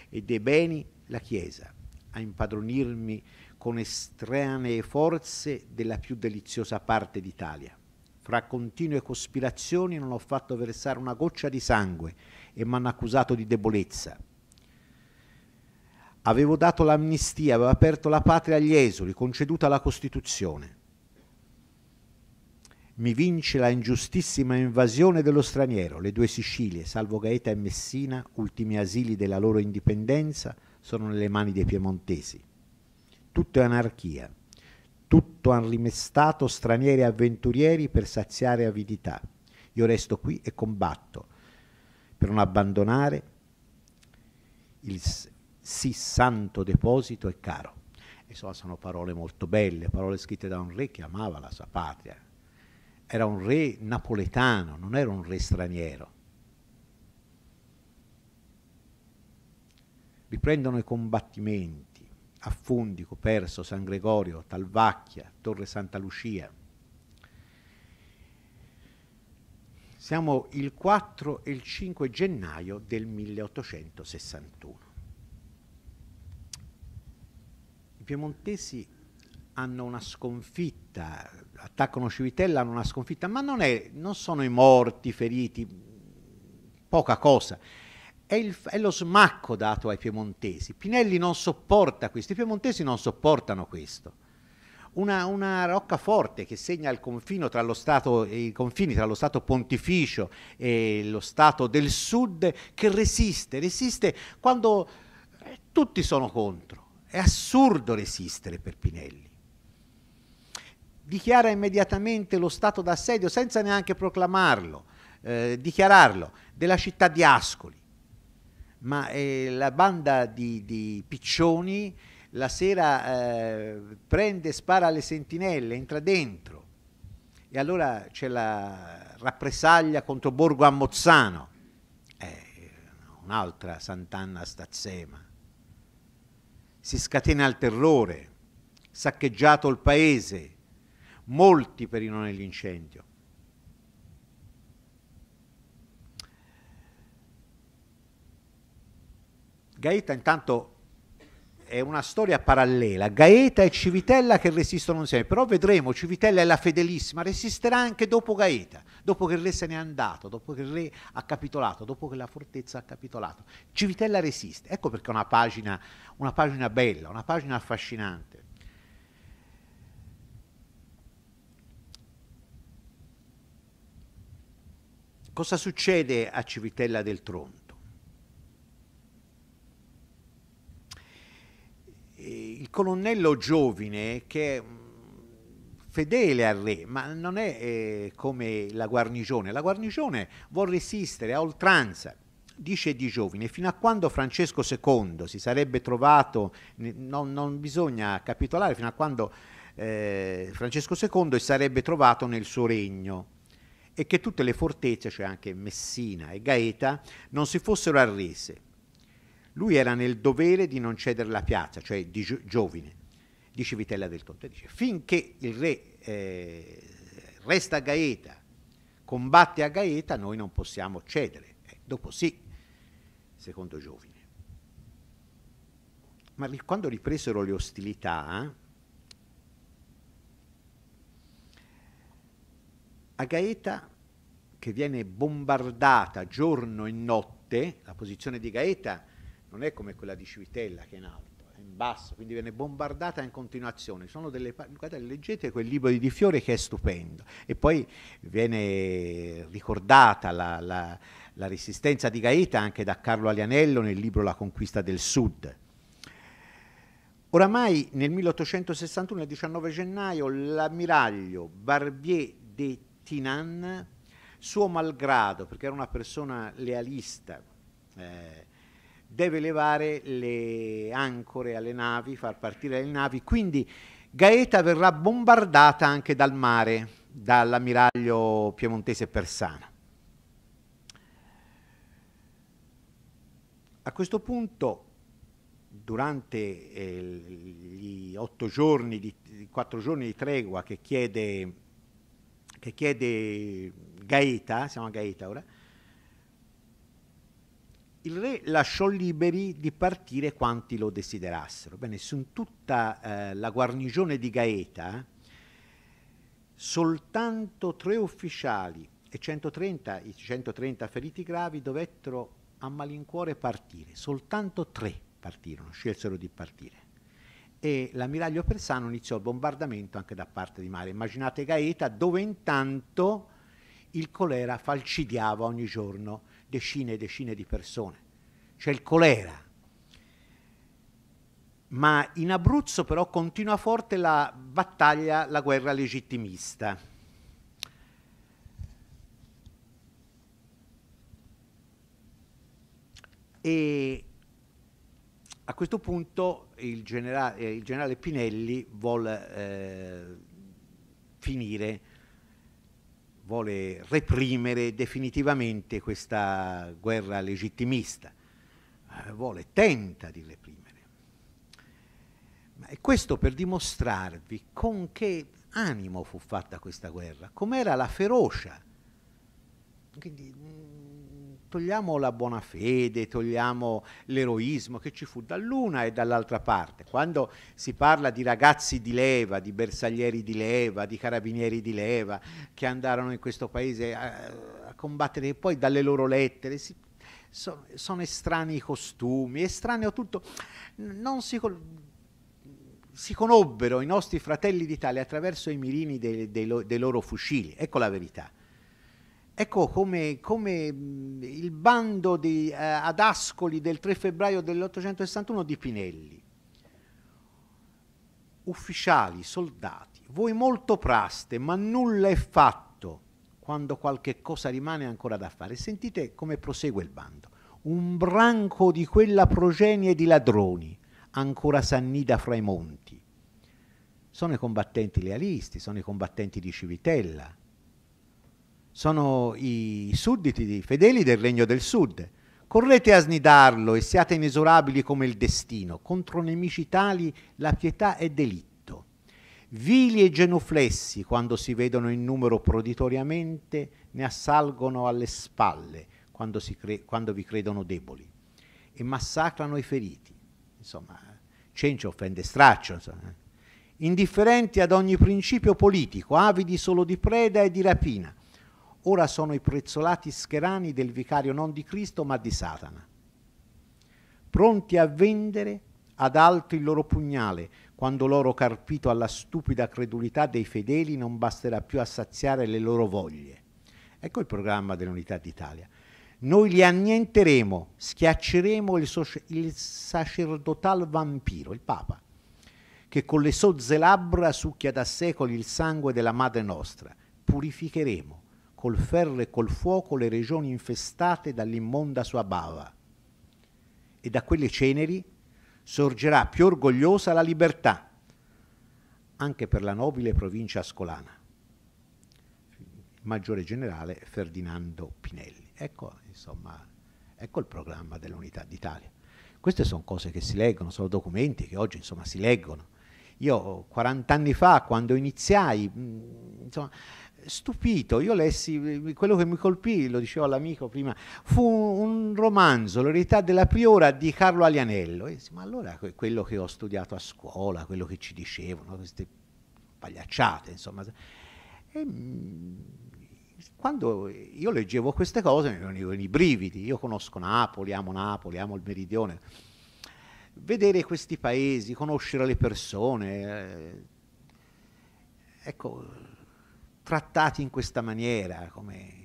e dei beni, la Chiesa, a impadronirmi con estranee forze della più deliziosa parte d'Italia. Fra continue cospirazioni non ho fatto versare una goccia di sangue e mi hanno accusato di debolezza. Avevo dato l'amnistia, avevo aperto la patria agli esuli, conceduta la Costituzione mi vince la ingiustissima invasione dello straniero. Le due Sicilie, salvo Gaeta e Messina, ultimi asili della loro indipendenza, sono nelle mani dei piemontesi. Tutto è anarchia. Tutto han rimestato stranieri e avventurieri per saziare avidità. Io resto qui e combatto per non abbandonare il sì santo deposito e caro. Insomma, sono parole molto belle, parole scritte da un re che amava la sua patria, era un re napoletano, non era un re straniero. Riprendono i combattimenti a Fundico, Coperso, San Gregorio, Talvacchia, Torre Santa Lucia. Siamo il 4 e il 5 gennaio del 1861. I piemontesi hanno una sconfitta attaccano Civitella, hanno una sconfitta, ma non, è, non sono i morti, i feriti, poca cosa. È, il, è, lo smacco dato ai piemontesi. Pinelli non sopporta questo, i piemontesi non sopportano questo. Una, una roccaforte che segna il confino tra lo stato, i confini tra lo Stato pontificio e lo Stato del Sud che resiste, resiste quando eh, tutti sono contro. È assurdo resistere per Pinelli dichiara immediatamente lo stato d'assedio senza neanche proclamarlo, eh, dichiararlo, della città di Ascoli. Ma eh, la banda di, di, piccioni la sera eh, prende e spara alle sentinelle, entra dentro. E allora c'è la rappresaglia contro Borgo Ammozzano, eh, un'altra Sant'Anna Stazzema. Si scatena il terrore, saccheggiato il paese, molti perirono nell'incendio. Gaeta intanto è una storia parallela, Gaeta e Civitella che resistono insieme, però vedremo, Civitella è la fedelissima, resisterà anche dopo Gaeta, dopo che il re se n'è andato, dopo che il re ha capitolato, dopo che la fortezza ha capitolato. Civitella resiste, ecco perché è una pagina, una pagina bella, una pagina affascinante. Cosa succede a Civitella del Tronto? Il colonnello Giovine, che è mm, fedele al re, ma non è eh, come la guarnigione. La guarnigione vuole resistere a oltranza, dice di Giovine, fino a quando Francesco II si sarebbe trovato, non, non bisogna capitolare, fino a quando eh, Francesco II si sarebbe trovato nel suo regno e che tutte le fortezze, cioè anche Messina e Gaeta, non si fossero arrese. Lui era nel dovere di non cedere la piazza, cioè di Gio- Giovine, dice Vitella del Conte, dice, finché il re eh, resta a Gaeta, combatte a Gaeta, noi non possiamo cedere. Eh, dopo sì, secondo Giovine. Ma li, quando ripresero le ostilità, eh, a Gaeta che viene bombardata giorno e notte, la posizione di Gaeta non è come quella di Civitella che è in alto, è in basso, quindi viene bombardata in continuazione. Sono delle, guardate, leggete quel libro di Di Fiore che è stupendo e poi viene ricordata la, la, la resistenza di Gaeta anche da Carlo Alianello nel libro La conquista del Sud. Oramai nel 1861, il 19 gennaio, l'ammiraglio Barbier de Tinan suo malgrado, perché era una persona lealista, eh, deve levare le ancore alle navi, far partire le navi, quindi Gaeta verrà bombardata anche dal mare, dall'ammiraglio piemontese Persano. A questo punto, durante eh, gli otto giorni, di, quattro giorni di tregua che chiede che chiede Gaeta, siamo a Gaeta ora, il re lasciò liberi di partire quanti lo desiderassero. Bene, su tutta eh, la guarnigione di Gaeta, soltanto tre ufficiali e 130, i 130 feriti gravi dovettero a malincuore partire, soltanto tre partirono, scelsero di partire e l'ammiraglio Persano iniziò il bombardamento anche da parte di mare. Immaginate Gaeta dove intanto il colera falcidiava ogni giorno decine e decine di persone. C'è il colera. Ma in Abruzzo però continua forte la battaglia, la guerra legittimista. E a questo punto il, genera eh, il generale Pinelli vuole eh, finire, vuole reprimere definitivamente questa guerra legittimista, eh, vuole, tenta di reprimere. E questo per dimostrarvi con che animo fu fatta questa guerra, com'era la ferocia. Quindi togliamo la buona fede, togliamo l'eroismo che ci fu dall'una e dall'altra parte. Quando si parla di ragazzi di leva, di bersaglieri di leva, di carabinieri di leva che andarono in questo paese a, a combattere e poi dalle loro lettere si, so, sono estranei i costumi, estraneo tutto. Non si, si conobbero i nostri fratelli d'Italia attraverso i mirini dei, dei, dei loro fucili, ecco la verità Ecco come, come mm, il bando di, eh, ad Ascoli del 3 febbraio dell'861 di Pinelli. Ufficiali, soldati, voi molto praste, ma nulla è fatto quando qualche cosa rimane ancora da fare. Sentite come prosegue il bando. Un branco di quella progenie di ladroni ancora s'annida fra i monti. Sono i combattenti lealisti, sono i combattenti di Civitella, sono i sudditi i fedeli del regno del sud. Correte a snidarlo e siate inesorabili come il destino. Contro nemici tali la pietà è delitto. Vili e genuflessi, quando si vedono in numero proditoriamente, ne assalgono alle spalle quando, cre quando vi credono deboli e massacrano i feriti. Insomma, Cencio offende straccio. Insomma. Indifferenti ad ogni principio politico, avidi solo di preda e di rapina ora sono i prezzolati scherani del vicario non di Cristo ma di Satana, pronti a vendere ad altri il loro pugnale, quando loro carpito alla stupida credulità dei fedeli non basterà più a saziare le loro voglie. Ecco il programma dell'Unità d'Italia. Noi li annienteremo, schiacceremo il, so- il sacerdotal vampiro, il Papa, che con le sozze labbra succhia da secoli il sangue della Madre nostra. Purificheremo col ferro e col fuoco le regioni infestate dall'immonda sua bava. E da quelle ceneri sorgerà più orgogliosa la libertà, anche per la nobile provincia ascolana. Il maggiore generale Ferdinando Pinelli. Ecco, insomma, ecco il programma dell'Unità d'Italia. Queste sono cose che si leggono, sono documenti che oggi insomma, si leggono. Io 40 anni fa, quando iniziai, insomma, stupito, io lessi, eh, quello che mi colpì, lo dicevo all'amico prima, fu un romanzo, L'eredità della priora di Carlo Alianello. E disse, ma allora quello che ho studiato a scuola, quello che ci dicevano, queste pagliacciate, insomma. E, mm, quando io leggevo queste cose mi venivano i brividi, io conosco Napoli, amo Napoli, amo il meridione. Vedere questi paesi, conoscere le persone, eh, ecco, trattati in questa maniera. Come...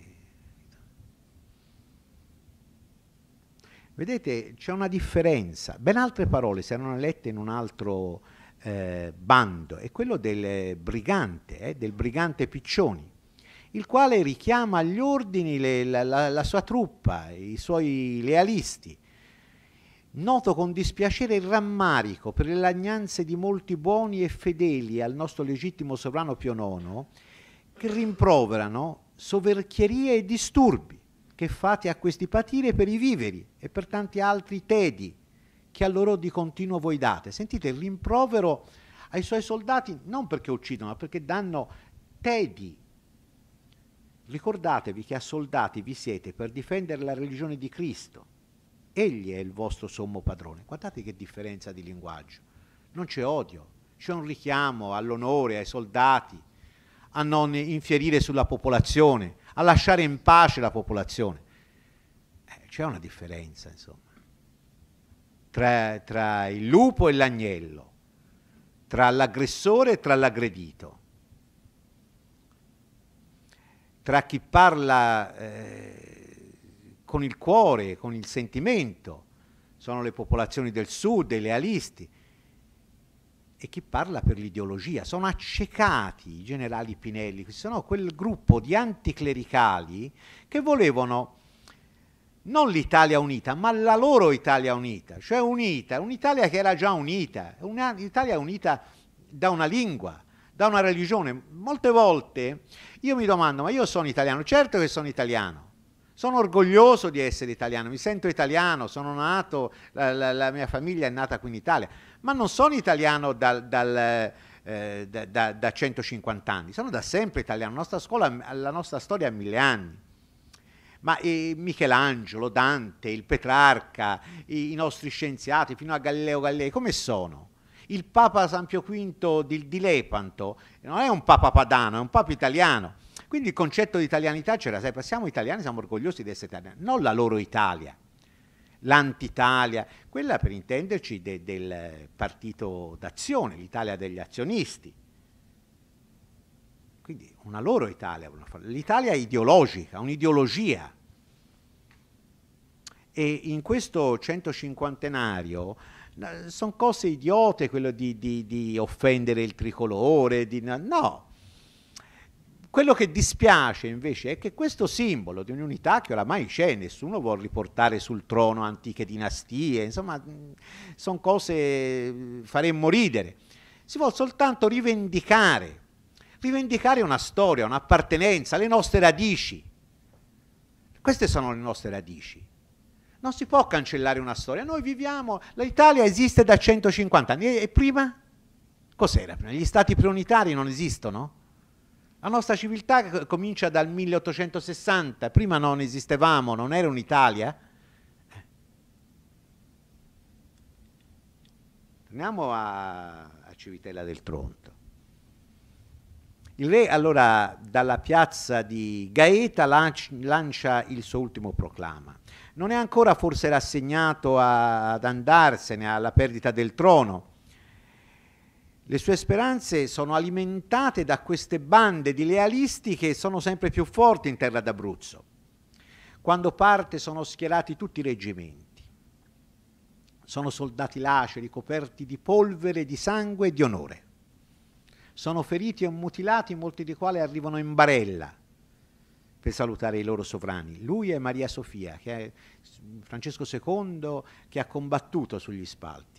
Vedete, c'è una differenza. Ben altre parole si erano lette in un altro eh, bando, è quello del brigante, eh, del brigante Piccioni, il quale richiama agli ordini le, la, la, la sua truppa, i suoi lealisti. Noto con dispiacere il rammarico per le lagnanze di molti buoni e fedeli al nostro legittimo sovrano Pio IX, che rimproverano soverchierie e disturbi che fate a questi patire per i viveri e per tanti altri tedi che a loro di continuo voi date. Sentite, il rimprovero ai suoi soldati non perché uccidono, ma perché danno tedi. Ricordatevi che a soldati vi siete per difendere la religione di Cristo. Egli è il vostro sommo padrone. Guardate che differenza di linguaggio. Non c'è odio, c'è un richiamo all'onore, ai soldati, a non infierire sulla popolazione, a lasciare in pace la popolazione. Eh, c'è una differenza, insomma, tra, tra il lupo e l'agnello, tra l'aggressore e tra l'aggredito, tra chi parla eh, con il cuore, con il sentimento, sono le popolazioni del sud, i lealisti, e chi parla per l'ideologia. Sono accecati i generali Pinelli, sono quel gruppo di anticlericali che volevano non l'Italia unita, ma la loro Italia unita, cioè unita, un'Italia che era già unita, un'Italia unita da una lingua, da una religione. Molte volte io mi domando, ma io sono italiano, certo che sono italiano, sono orgoglioso di essere italiano, mi sento italiano, sono nato, la, la, la mia famiglia è nata qui in Italia, ma non sono italiano dal, dal, eh, da, da, da, 150 anni, sono da sempre italiano, la nostra, scuola, la nostra storia ha mille anni. Ma eh, Michelangelo, Dante, il Petrarca, i, i, nostri scienziati, fino a Galileo Galilei, come sono? Il Papa San Pio V di, di Lepanto non è un Papa padano, è un Papa italiano. Quindi il concetto di italianità c'era sempre, siamo italiani, siamo orgogliosi di essere italiani, non la loro Italia l'Antitalia, quella per intenderci de, del partito d'azione, l'Italia degli azionisti. Quindi una loro Italia, l'Italia ideologica, un'ideologia. E in questo centocinquantenario sono cose idiote quello di, di, di offendere il tricolore, di, no, quello che dispiace invece è che questo simbolo di un'unità che oramai c'è, nessuno vuole riportare sul trono antiche dinastie, insomma sono cose che faremmo ridere, si vuole soltanto rivendicare, rivendicare una storia, un'appartenenza, le nostre radici. Queste sono le nostre radici. Non si può cancellare una storia. Noi viviamo, l'Italia esiste da 150 anni e prima? Cos'era Gli stati preunitari non esistono? La nostra civiltà comincia dal 1860, prima non esistevamo, non era un'Italia. Torniamo a, a Civitella del Tronto. Il re allora dalla piazza di Gaeta lancia il suo ultimo proclama. Non è ancora forse rassegnato ad andarsene alla perdita del trono, le sue speranze sono alimentate da queste bande di lealisti che sono sempre più forti in terra d'Abruzzo. Quando parte sono schierati tutti i reggimenti. Sono soldati laceri, coperti di polvere, di sangue e di onore. Sono feriti e mutilati, molti dei quali arrivano in barella per salutare i loro sovrani. Lui è Maria Sofia, che è Francesco II che ha combattuto sugli spalti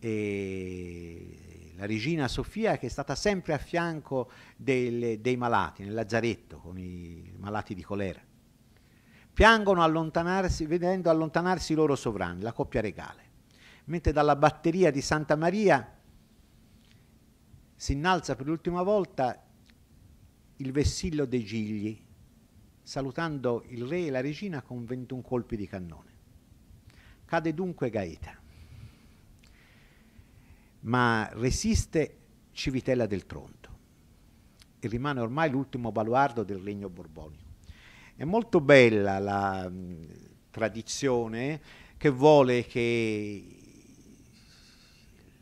e la regina Sofia che è stata sempre a fianco del, dei malati, nel lazzaretto con i malati di colera. Piangono allontanarsi, vedendo allontanarsi i loro sovrani, la coppia regale, mentre dalla batteria di Santa Maria si innalza per l'ultima volta il vessillo dei gigli, salutando il re e la regina con 21 colpi di cannone. Cade dunque Gaeta ma resiste Civitella del Tronto e rimane ormai l'ultimo baluardo del regno borbonico. È molto bella la mh, mm, tradizione che vuole che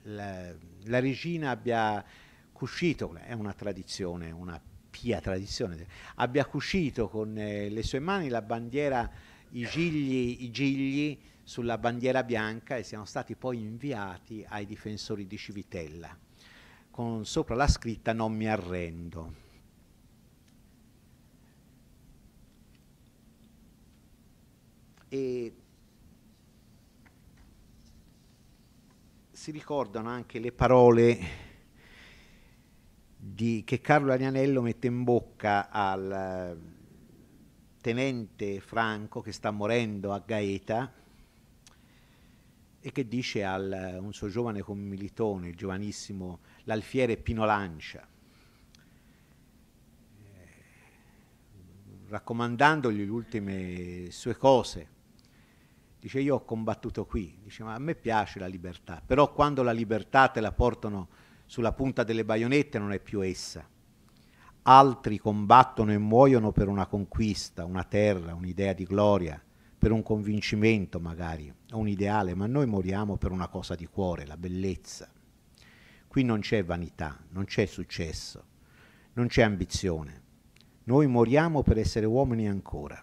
la, la, regina abbia cuscito, è una tradizione, una pia tradizione, abbia cuscito con eh, le sue mani la bandiera i gigli, i gigli sulla bandiera bianca e siano stati poi inviati ai difensori di Civitella, con sopra la scritta non mi arrendo. E si ricordano anche le parole di, che Carlo Arianello mette in bocca al tenente Franco che sta morendo a Gaeta e che dice a un suo giovane commilitone, il giovanissimo, l'alfiere Pino Lancia, eh, raccomandandogli le ultime sue cose. Dice io ho combattuto qui, dice ma a me piace la libertà, però quando la libertà te la portano sulla punta delle baionette non è più essa. Altri combattono e muoiono per una conquista, una terra, un'idea di gloria, per un convincimento magari, o un ideale, ma noi moriamo per una cosa di cuore, la bellezza. Qui non c'è vanità, non c'è successo, non c'è ambizione. Noi moriamo per essere uomini ancora,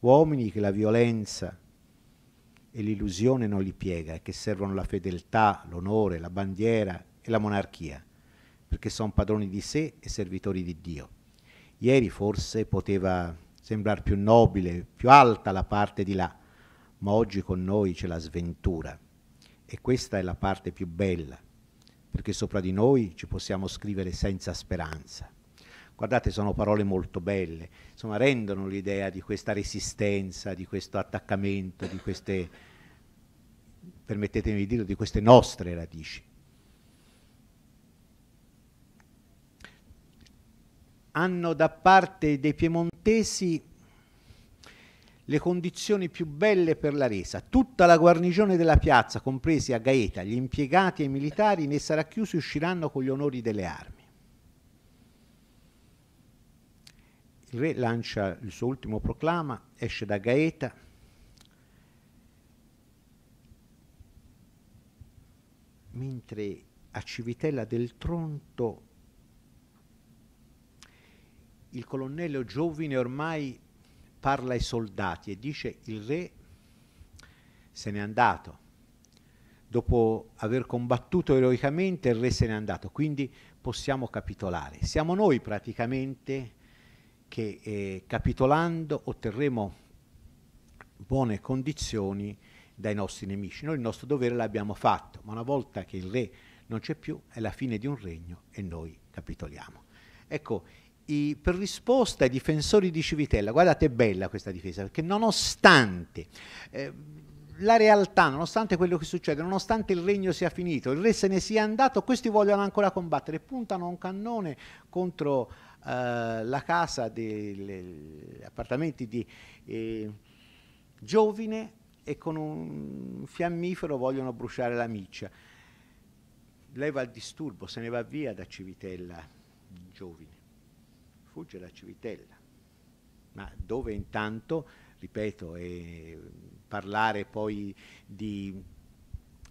uomini che la violenza e l'illusione non li piega e che servono la fedeltà, l'onore, la bandiera e la monarchia, perché sono padroni di sé e servitori di Dio. Ieri forse poteva sembrare più nobile, più alta la parte di là, ma oggi con noi c'è la sventura e questa è la parte più bella, perché sopra di noi ci possiamo scrivere senza speranza. Guardate, sono parole molto belle, insomma rendono l'idea di questa resistenza, di questo attaccamento, di queste, permettetemi di dire, di queste nostre radici. hanno da parte dei piemontesi le condizioni più belle per la resa. Tutta la guarnigione della piazza, compresi a Gaeta, gli impiegati e i militari, ne sarà chiusi e usciranno con gli onori delle armi. Il re lancia il suo ultimo proclama, esce da Gaeta, mentre a Civitella del Tronto il colonnello Giovine ormai parla ai soldati e dice il re se n'è andato. Dopo aver combattuto eroicamente il re se n'è andato, quindi possiamo capitolare. Siamo noi praticamente che eh, capitolando otterremo buone condizioni dai nostri nemici. Noi il nostro dovere l'abbiamo fatto, ma una volta che il re non c'è più è la fine di un regno e noi capitoliamo. Ecco, i, per risposta ai difensori di Civitella, guardate è bella questa difesa, perché nonostante eh, la realtà, nonostante quello che succede, nonostante il regno sia finito, il re se ne sia andato, questi vogliono ancora combattere, puntano un cannone contro eh, la casa degli appartamenti di eh, Giovine e con un fiammifero vogliono bruciare la miccia. Lei va al disturbo, se ne va via da Civitella Giovine rifugio è la Civitella, ma dove intanto, ripeto, eh, parlare poi di,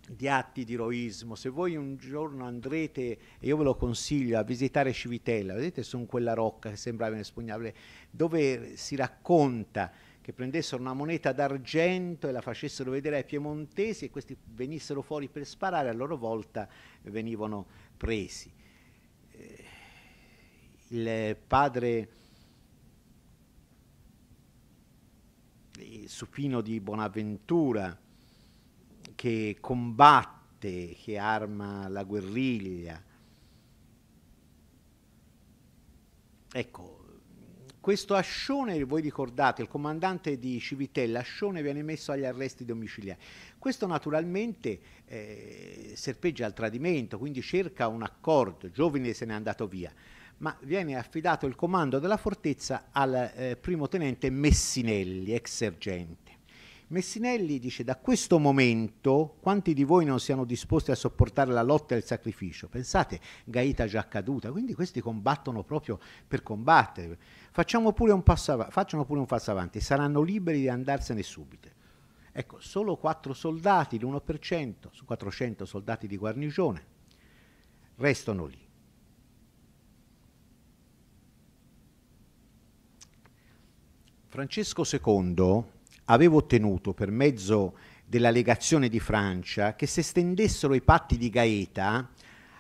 di atti di eroismo, se voi un giorno andrete, e io ve lo consiglio, a visitare Civitella, vedete su quella rocca che sembrava inespugnabile, dove si racconta che prendessero una moneta d'argento e la facessero vedere ai piemontesi e questi venissero fuori per sparare, a loro volta venivano presi il padre supino di Bonaventura che combatte, che arma la guerriglia. Ecco, questo Ascione, voi ricordate, il comandante di Civitella, Ascione viene messo agli arresti domiciliari. Questo naturalmente eh, serpeggia al tradimento, quindi cerca un accordo, Giovine se n'è andato via ma viene affidato il comando della fortezza al eh, primo tenente Messinelli, ex sergente. Messinelli dice da questo momento quanti di voi non siano disposti a sopportare la lotta e il sacrificio? Pensate, Gaeta già caduta, quindi questi combattono proprio per combattere. Facciamo pure un passo av- facciano pure un passo avanti, saranno liberi di andarsene subito. Ecco, solo 4 soldati, l'1% su 400 soldati di guarnigione, restano lì. Francesco II aveva ottenuto per mezzo della legazione di Francia che si estendessero i patti di Gaeta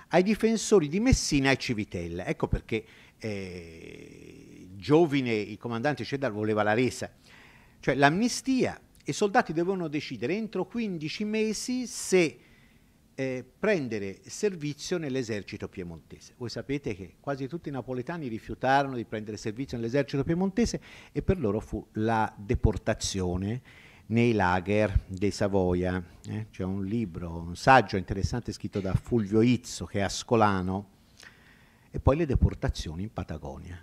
ai difensori di Messina e Civitella. Ecco perché eh, Giovine, il comandante Cedar, voleva la resa. Cioè l'amnistia, i soldati dovevano decidere entro 15 mesi se eh, prendere servizio nell'esercito piemontese. Voi sapete che quasi tutti i napoletani rifiutarono di prendere servizio nell'esercito piemontese e per loro fu la deportazione nei lager dei Savoia. Eh? C'è un libro, un saggio interessante scritto da Fulvio Izzo, che è ascolano, e poi le deportazioni in Patagonia.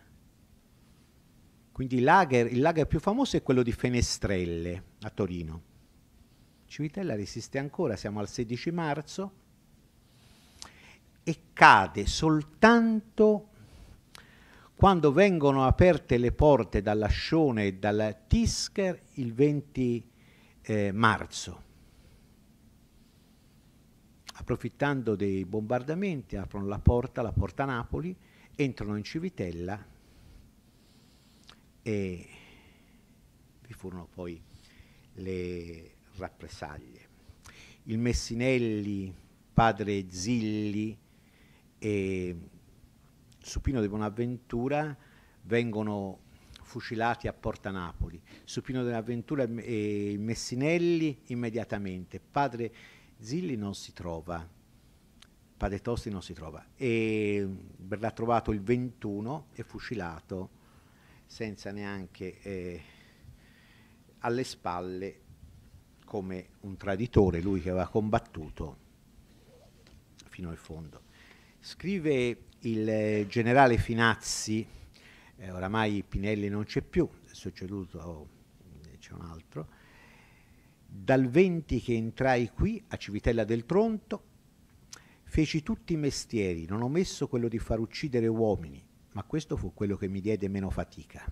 Quindi il lager, il lager più famoso è quello di Fenestrelle a Torino Civitella resiste ancora, siamo al 16 marzo e cade soltanto quando vengono aperte le porte dall'Ascione e dal Tisker il 20 eh, marzo. Approfittando dei bombardamenti aprono la porta, la porta Napoli, entrano in Civitella e vi furono poi le rappresaglie. Il Messinelli, padre Zilli e Supino di Bonaventura vengono fucilati a Porta Napoli. Supino di Bonaventura e Messinelli immediatamente. Padre Zilli non si trova, Padre Tosti non si trova. E verrà trovato il 21 e fucilato senza neanche eh, alle spalle come un traditore, lui che aveva combattuto fino al fondo. Scrive il eh, generale Finazzi, eh, oramai Pinelli non c'è più, è succeduto, oh, c'è un altro, dal 20 che entrai qui a Civitella del Tronto, feci tutti i mestieri, non ho messo quello di far uccidere uomini, ma questo fu quello che mi diede meno fatica,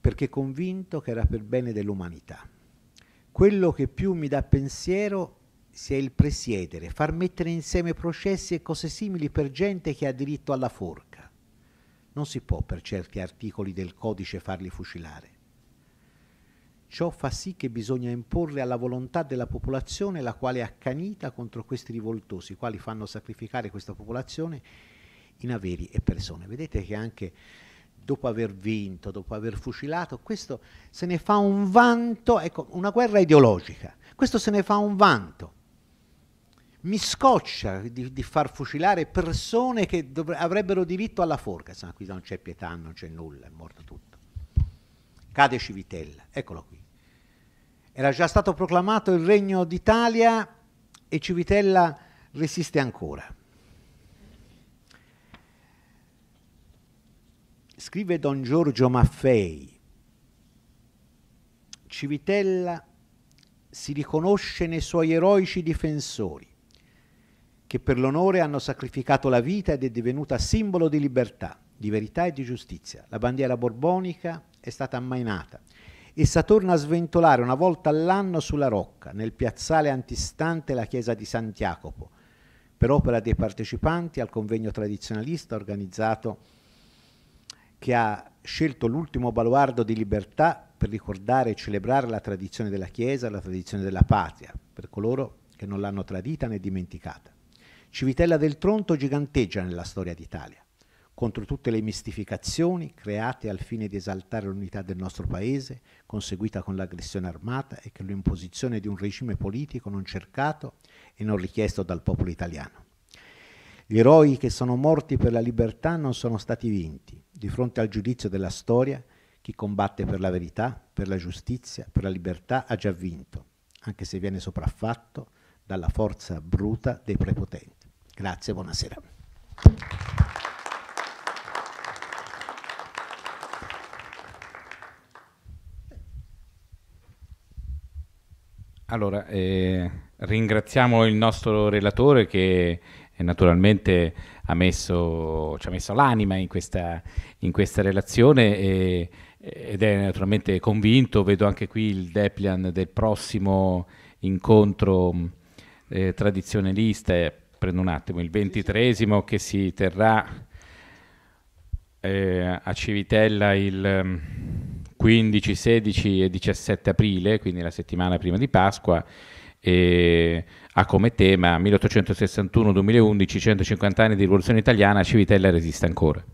perché convinto che era per bene dell'umanità quello che più mi dà pensiero sia il presiedere, far mettere insieme processi e cose simili per gente che ha diritto alla forca. Non si può per certi articoli del codice farli fucilare. Ciò fa sì che bisogna imporre alla volontà della popolazione la quale è accanita contro questi rivoltosi, i quali fanno sacrificare questa popolazione in averi e persone. Vedete che anche dopo aver vinto, dopo aver fucilato, questo se ne fa un vanto, ecco, una guerra ideologica, questo se ne fa un vanto. Mi scoccia di, di far fucilare persone che avrebbero diritto alla forca, insomma qui non c'è pietà, non c'è nulla, è morto tutto. Cade Civitella, eccolo qui. Era già stato proclamato il Regno d'Italia e Civitella resiste ancora. Scrive Don Giorgio Maffei, Civitella si riconosce nei suoi eroici difensori, che per l'onore hanno sacrificato la vita ed è divenuta simbolo di libertà, di verità e di giustizia. La bandiera borbonica è stata ammainata. Essa torna a sventolare una volta all'anno sulla rocca, nel piazzale antistante la chiesa di San Jacopo, per opera dei partecipanti al convegno tradizionalista organizzato che ha scelto l'ultimo baluardo di libertà per ricordare e celebrare la tradizione della Chiesa, la tradizione della patria, per coloro che non l'hanno tradita né dimenticata. Civitella del Tronto giganteggia nella storia d'Italia, contro tutte le mistificazioni create al fine di esaltare l'unità del nostro Paese, conseguita con l'aggressione armata e con l'imposizione di un regime politico non cercato e non richiesto dal popolo italiano. Gli eroi che sono morti per la libertà non sono stati vinti, di fronte al giudizio della storia, chi combatte per la verità, per la giustizia, per la libertà ha già vinto, anche se viene sopraffatto dalla forza bruta dei prepotenti. Grazie, buonasera. Allora, eh, ringraziamo il nostro relatore che e naturalmente ha messo, ci ha messo l'anima in questa, in questa relazione e, ed è naturalmente convinto, vedo anche qui il Deplian del prossimo incontro eh, tradizionalista, eh, prendo un attimo, il ventitresimo che si terrà eh, a Civitella il 15, mm, 16 e 17 aprile, quindi la settimana prima di Pasqua, e ha come tema 1861-2011, 150 anni di rivoluzione italiana, Civitella resiste ancora.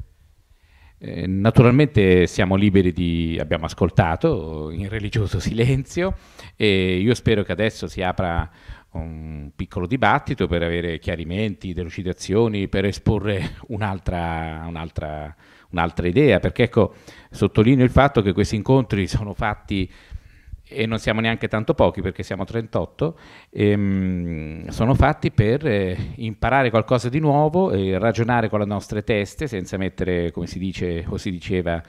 Eh, naturalmente siamo liberi di, abbiamo ascoltato in religioso silenzio e io spero che adesso si apra un piccolo dibattito per avere chiarimenti, delucidazioni, per esporre un'altra, un'altra, un'altra idea, perché ecco, sottolineo il fatto che questi incontri sono fatti e non siamo neanche tanto pochi perché siamo 38, ehm, sono fatti per eh, imparare qualcosa di nuovo, eh, ragionare con le nostre teste senza mettere, come si dice o si diceva,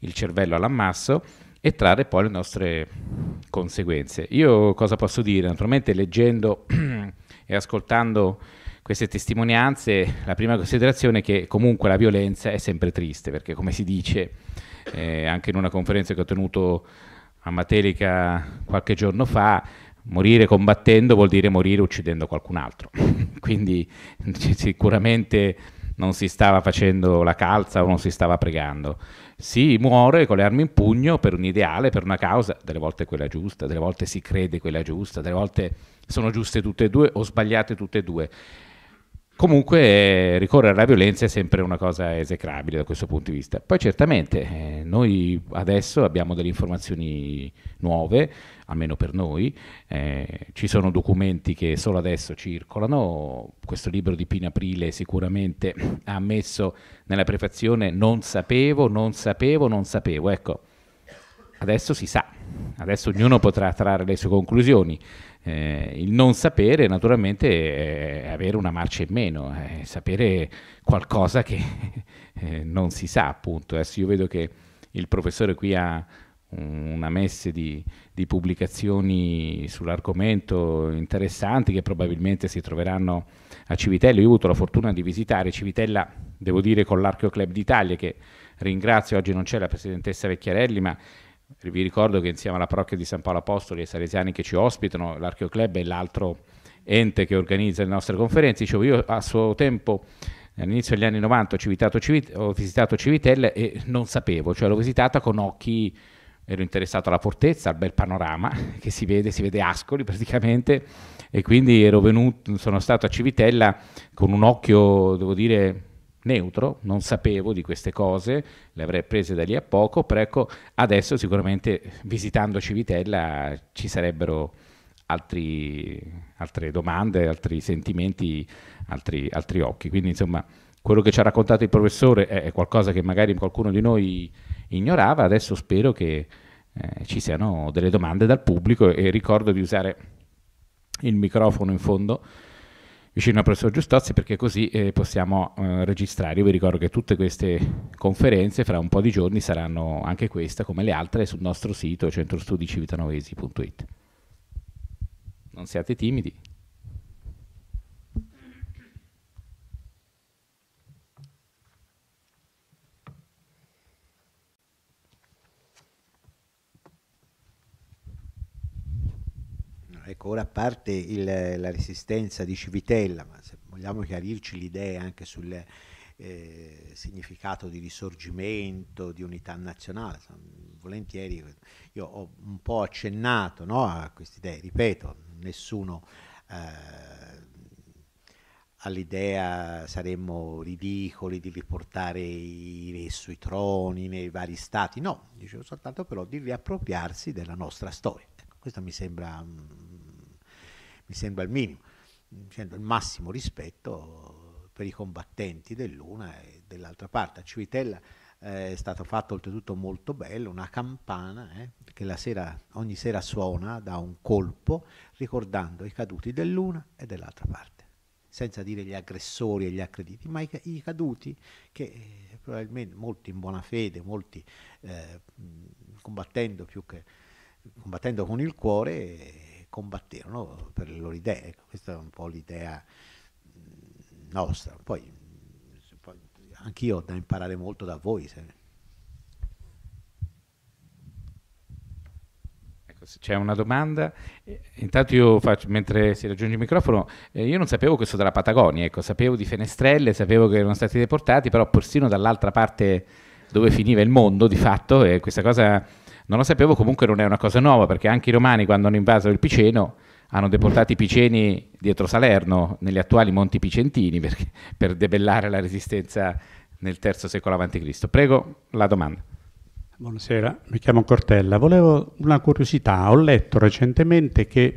il cervello all'ammasso e trarre poi le nostre conseguenze. Io cosa posso dire? Naturalmente leggendo e ascoltando queste testimonianze, la prima considerazione è che comunque la violenza è sempre triste, perché come si dice eh, anche in una conferenza che ho tenuto a Materica qualche giorno fa, morire combattendo vuol dire morire uccidendo qualcun altro. Quindi sicuramente non si stava facendo la calza o non si stava pregando. Si muore con le armi in pugno per un ideale, per una causa, delle volte quella giusta, delle volte si crede quella giusta, delle volte sono giuste tutte e due o sbagliate tutte e due. Comunque eh, ricorrere alla violenza è sempre una cosa esecrabile da questo punto di vista. Poi certamente eh, noi adesso abbiamo delle informazioni nuove, almeno per noi, eh, ci sono documenti che solo adesso circolano, questo libro di Pina Aprile sicuramente ha messo nella prefazione non sapevo, non sapevo, non sapevo, ecco, adesso si sa, adesso ognuno potrà trarre le sue conclusioni. Eh, il non sapere naturalmente è avere una marcia in meno, è eh, sapere qualcosa che eh, non si sa appunto. Adesso io vedo che il professore qui ha una messe di, di, pubblicazioni sull'argomento interessanti che probabilmente si troveranno a Civitella. Io ho avuto la fortuna di visitare Civitella, devo dire, con l'Archeo Club d'Italia, che ringrazio, oggi non c'è la Presidentessa Vecchiarelli, ma vi ricordo che insieme alla parrocchia di San Paolo Apostoli e ai Salesiani che ci ospitano, l'Archeoclub è l'altro ente che organizza le nostre conferenze. Dicevo, io a suo tempo, all'inizio degli anni 90, ho, Civit- ho visitato Civitella e non sapevo, cioè l'ho visitata con occhi ero interessato alla fortezza, al bel panorama che si vede, si vede Ascoli praticamente e quindi venuto, sono stato a Civitella con un occhio, devo dire, neutro, non sapevo di queste cose, le avrei prese da lì a poco, però ecco, adesso sicuramente visitando Civitella ci sarebbero altri, altre domande, altri sentimenti, altri, altri occhi. Quindi insomma quello che ci ha raccontato il professore è qualcosa che magari qualcuno di noi ignorava, adesso spero che eh, ci siano delle domande dal pubblico e ricordo di usare il microfono in fondo vicino al professor Giustozzi perché così eh, possiamo eh, registrare. Io vi ricordo che tutte queste conferenze fra un po' di giorni saranno anche questa come le altre sul nostro sito centrostudicivitanovesi.it. Non siate timidi. Ecco, ora a parte il, la resistenza di Civitella, ma se vogliamo chiarirci l'idea anche sul eh, significato di risorgimento, di unità nazionale, volentieri io ho un po' accennato no, a queste idee, ripeto, nessuno... Eh, all'idea saremmo ridicoli di riportare i re sui troni nei vari stati, no, dicevo soltanto però di riappropriarsi della nostra storia. Ecco, questo mi sembra mi sembra il minimo, dicendo il massimo rispetto per i combattenti dell'una e dell'altra parte. A Civitella eh, è stato fatto oltretutto molto bello, una campana eh, che sera, ogni sera suona da un colpo ricordando i caduti dell'una e dell'altra parte senza dire gli aggressori e gli accrediti, ma i, i caduti che eh, probabilmente molti in buona fede, molti eh, combattendo, che, combattendo con il cuore, eh, combatterono per le loro idee. Ecco, questa è un po' l'idea mm, nostra. Poi, poi anch'io ho da imparare molto da voi. Se... Ecco, c'è una domanda. Eh, intanto io faccio, mentre si raggiunge il microfono, eh, io non sapevo questo della Patagonia, ecco, sapevo di Fenestrelle, sapevo che erano stati deportati, però persino dall'altra parte dove finiva il mondo, di fatto, eh, questa cosa non lo sapevo, comunque non è una cosa nuova, perché anche i romani quando hanno invaso il Piceno hanno deportato i piceni dietro Salerno, negli attuali Monti Picentini, perché, per debellare la resistenza nel III secolo a.C. Prego la domanda. Buonasera, mi chiamo Cortella. Volevo una curiosità. Ho letto recentemente che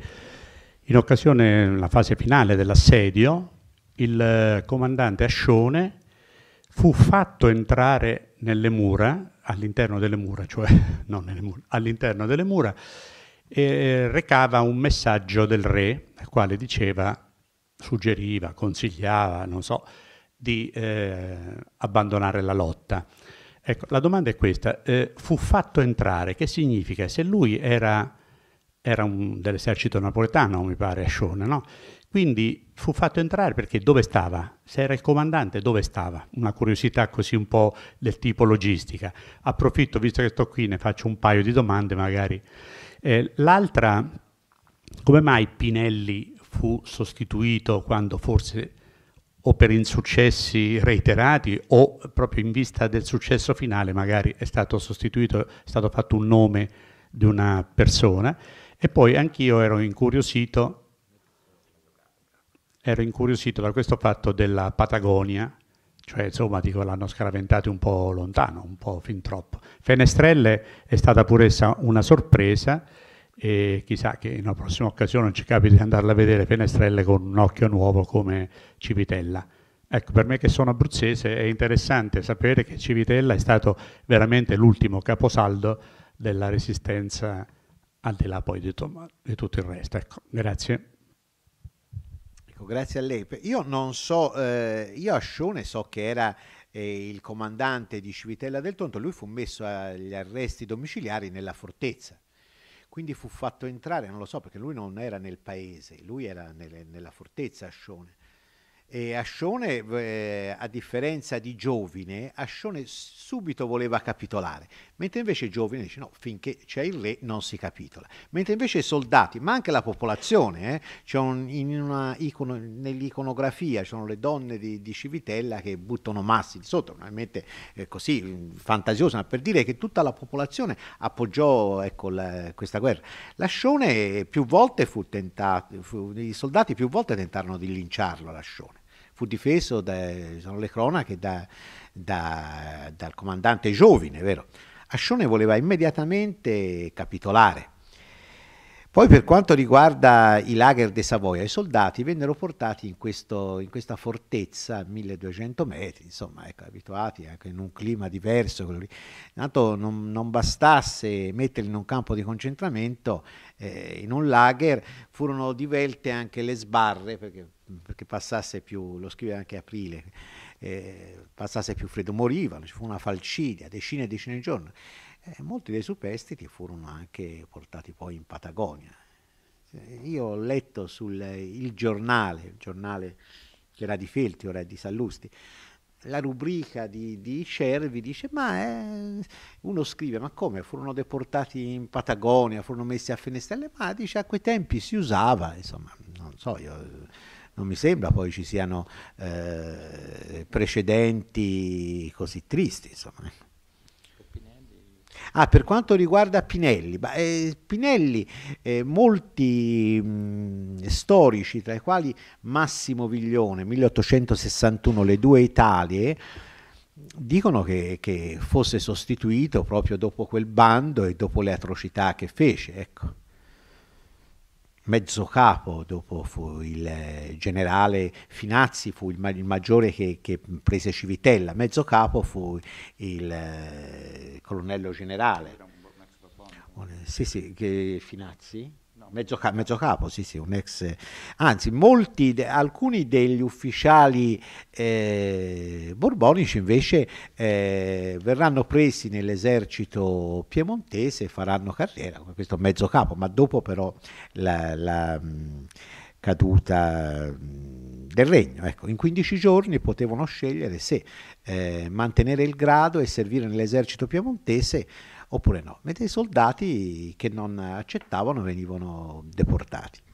in occasione della fase finale dell'assedio il eh, comandante Ascione fu fatto entrare nelle mura all'interno delle mura, cioè non nelle mura, all'interno delle mura, eh, recava un messaggio del re, il quale diceva, suggeriva, consigliava, non so, di eh, abbandonare la lotta. Ecco, la domanda è questa, eh, fu fatto entrare, che significa? Se lui era, era un, dell'esercito napoletano, mi pare, Ascione, no? Quindi fu fatto entrare perché dove stava? Se era il comandante, dove stava? Una curiosità così un po' del tipo logistica. Approfitto, visto che sto qui, ne faccio un paio di domande magari. Eh, l'altra, come mai Pinelli fu sostituito quando forse o per insuccessi reiterati o proprio in vista del successo finale magari è stato sostituito, è stato fatto un nome di una persona. E poi anch'io ero incuriosito ero incuriosito da questo fatto della Patagonia, cioè insomma dico l'hanno scaraventato un po' lontano, un po' fin troppo. Fenestrelle è stata pure essa una sorpresa e chissà che in una prossima occasione non ci capita di andarla a vedere Fenestrelle con un occhio nuovo come Civitella. Ecco, per me che sono abruzzese è interessante sapere che Civitella è stato veramente l'ultimo caposaldo della resistenza al di là poi di, di tutto il resto. Ecco, grazie. Ecco, grazie a lei. Io non so, eh, io Ascione so che era eh, il comandante di Civitella del Tonto, lui fu messo agli arresti domiciliari nella fortezza. Quindi fu fatto entrare, non lo so perché lui non era nel paese, lui era nelle, nella fortezza Ascione. E Ascione, eh, a differenza di Giovine, Ascione subito voleva capitolare, mentre invece Giovine dice no, finché c'è il re non si capitola. Mentre invece i soldati, ma anche la popolazione, eh, c'è un, icono, nell'iconografia ci sono le donne di, di, Civitella che buttano massi di sotto, naturalmente eh, così fantasiosa, ma per dire che tutta la popolazione appoggiò ecco, la, questa guerra. L'Ascione più volte fu tentato, fu, i soldati più volte tentarono di linciarlo, l'Ascione fu difeso, da, sono le cronache, da, da, dal comandante Giovine, vero? Ascione voleva immediatamente capitolare poi per quanto riguarda i lager de Savoia, i soldati vennero portati in, questo, in questa fortezza a 1200 metri, insomma, ecco, abituati anche in un clima diverso. Tanto non, non, bastasse metterli in un campo di concentramento, eh, in un lager, furono divelte anche le sbarre, perché, perché passasse più, lo scrive anche Aprile, eh, passasse più freddo, morivano, ci fu una falcidia, decine e decine di giorni. Eh, molti dei superstiti furono anche portati poi in Patagonia. Eh, io ho letto sul eh, il giornale, il giornale che era di Felti, ora è di Sallusti, la rubrica di, di Cervi dice ma eh, uno scrive ma come furono deportati in Patagonia furono messi a finestrelle ma dice a quei tempi si usava insomma non so io eh, non mi sembra poi ci siano eh, precedenti così tristi insomma Ah, per quanto riguarda Pinelli, bah, eh, Pinelli eh, molti mh, mm, storici, tra i quali Massimo Viglione, 1861, le due Italie, dicono che, che fosse sostituito proprio dopo quel bando e dopo le atrocità che fece. Ecco mezzo capo, dopo fu il eh, generale Finazzi, fu il, ma il maggiore che, che, prese Civitella, mezzo capo fu il eh, colonnello generale. Sì, sì, che, Finazzi? Mezzo, mezzo, capo, sì, sì, un ex. Anzi, molti, alcuni degli ufficiali eh, borbonici invece eh, verranno presi nell'esercito piemontese e faranno carriera con questo mezzo capo, ma dopo però la, la mh, caduta mh, del regno. Ecco, in 15 giorni potevano scegliere se eh, mantenere il grado e servire nell'esercito piemontese oppure no, mentre i soldati che non accettavano venivano deportati.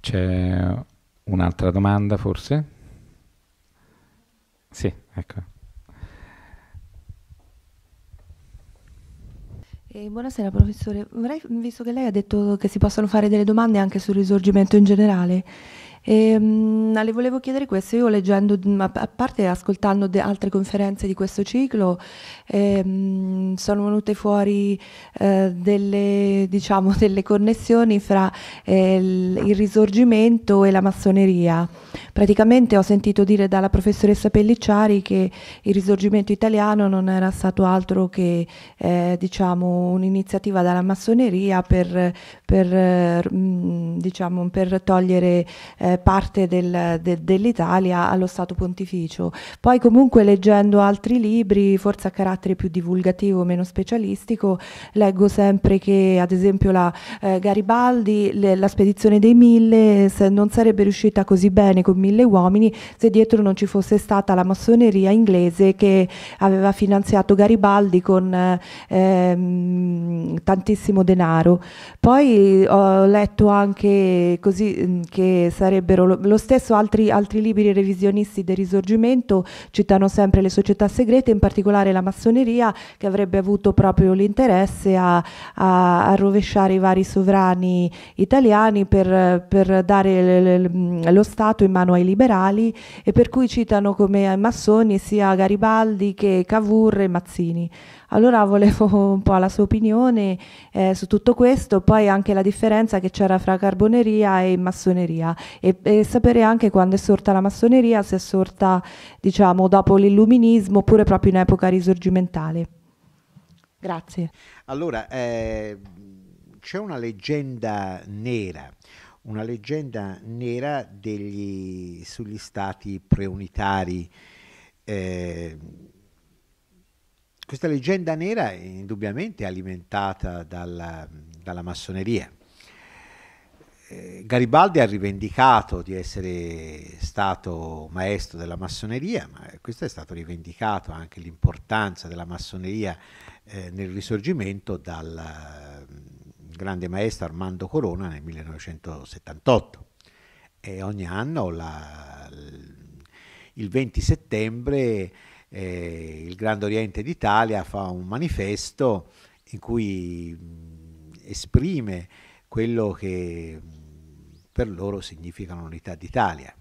C'è un'altra domanda forse? Sì, ecco. Eh, buonasera professore, Vorrei, visto che lei ha detto che si possono fare delle domande anche sul risorgimento in generale, e, ehm, le volevo chiedere questo, io leggendo, a parte ascoltando altre conferenze di questo ciclo, eh, sono venute fuori eh, delle, diciamo, delle, connessioni fra eh, il, il risorgimento e la massoneria praticamente ho sentito dire dalla professoressa Pellicciari che il risorgimento italiano non era stato altro che eh, diciamo, un'iniziativa dalla massoneria per, per, mh, mm, diciamo, per togliere eh, parte del, de, dell'Italia allo Stato pontificio. Poi comunque leggendo altri libri, forse a carattere più divulgativo, meno specialistico, leggo sempre che ad esempio la eh, Garibaldi, le, la spedizione dei mille non sarebbe riuscita così bene con mille uomini se dietro non ci fosse stata la massoneria inglese che aveva finanziato Garibaldi con ehm, tantissimo denaro. Poi eh, ho letto anche così mm, che sarebbero lo, stesso altri, altri libri revisionisti del risorgimento citano sempre le società segrete, in particolare la massoneria che avrebbe avuto proprio l'interesse a, a, a, rovesciare i vari sovrani italiani per, per dare le, le, lo Stato in mano ai ai liberali e per cui citano come massoni sia Garibaldi che Cavour e Mazzini. Allora volevo un po' la sua opinione eh, su tutto questo, poi anche la differenza che c'era fra carboneria e massoneria e, e, sapere anche quando è sorta la massoneria, se è sorta diciamo dopo l'illuminismo oppure proprio in epoca risorgimentale. Grazie. Allora, eh, c'è una leggenda nera una leggenda nera degli, sugli stati preunitari. Eh, questa leggenda nera è indubbiamente alimentata dalla, dalla massoneria. Eh, Garibaldi ha rivendicato di essere stato maestro della massoneria, ma questo è stato rivendicato anche l'importanza della massoneria eh, nel risorgimento dalla, grande maestro Armando Corona nel 1978 e ogni anno la, il 20 settembre eh, il Grande Oriente d'Italia fa un manifesto in cui mm, esprime quello che mm, per loro significa l'unità d'Italia,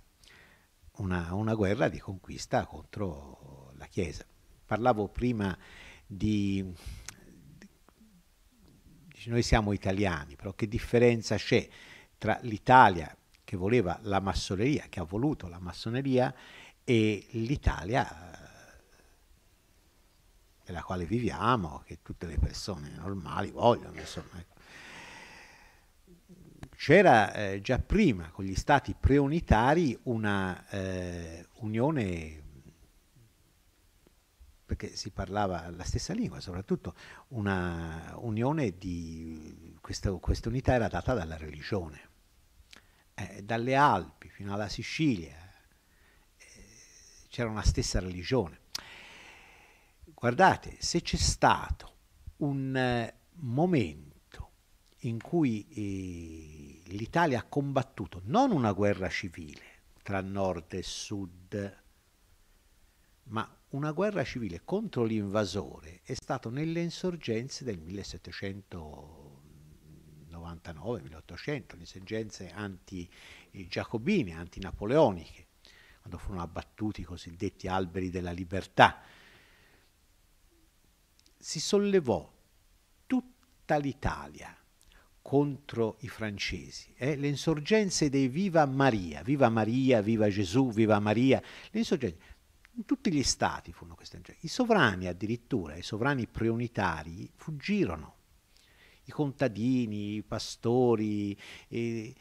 una, una guerra di conquista contro la Chiesa. Parlavo prima di dice noi siamo italiani, però che differenza c'è tra l'Italia che voleva la massoneria, che ha voluto la massoneria, e l'Italia eh, nella quale viviamo, che tutte le persone normali vogliono. Insomma. Ecco. C'era eh, già prima con gli stati preunitari una eh, unione perché si parlava la stessa lingua, soprattutto una unione di questa, unità era data dalla religione, eh, dalle Alpi fino alla Sicilia, eh, c'era una stessa religione. Guardate, se c'è stato un eh, momento in cui eh, l'Italia ha combattuto non una guerra civile tra nord e sud, ma una guerra civile contro l'invasore è stato nelle insorgenze del 1799-1800, le insorgenze anti-giacobine, anti-napoleoniche, quando furono abbattuti i cosiddetti alberi della libertà. Si sollevò tutta l'Italia contro i francesi. Eh? Le insorgenze dei Viva Maria, Viva Maria, Viva Gesù, Viva Maria, le insorgenze in tutti gli stati furono queste angeli. I sovrani addirittura, i sovrani preunitari, fuggirono. I contadini, i pastori, eh,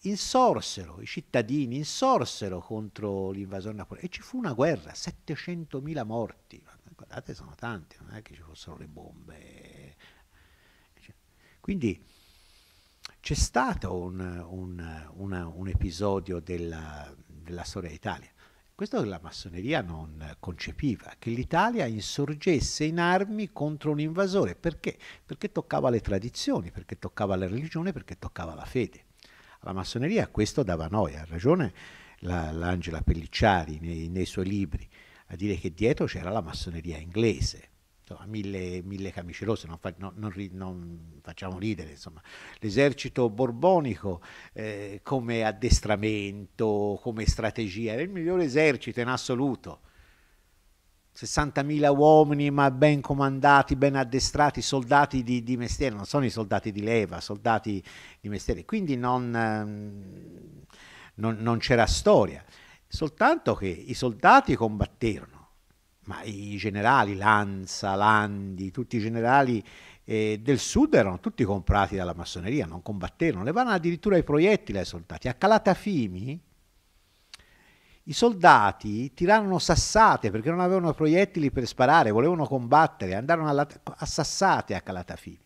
insorsero, i cittadini insorsero contro l'invasore napoleone. E ci fu una guerra, 700.000 morti. Guardate, sono tanti, non è che ci fossero le bombe. Quindi c'è stato un, un, una, un episodio della, della storia d'Italia. Questo la massoneria non concepiva, che l'Italia insorgesse in armi contro un invasore. Perché? Perché toccava le tradizioni, perché toccava la religione, perché toccava la fede. Alla massoneria questo dava noia, ha ragione la, l'Angela Pellicciari nei, nei suoi libri a dire che dietro c'era la massoneria inglese, insomma, mille, mille, camicie rosse, non, fa, non, non, non facciamo ridere, l'esercito borbonico eh, come addestramento, come strategia, era il migliore esercito in assoluto. 60.000 uomini ma ben comandati, ben addestrati, soldati di, di, mestiere, non sono i soldati di leva, soldati di mestiere, quindi non, ehm, non c'era storia, soltanto che i soldati combatterono ma i generali, Lanza, Landi, tutti i generali eh, del sud erano tutti comprati dalla massoneria, non combatterono, levavano addirittura i proiettili ai soldati. A Calatafimi i soldati tirarono sassate perché non avevano proiettili per sparare, volevano combattere, andarono alla, a sassate a Calatafimi.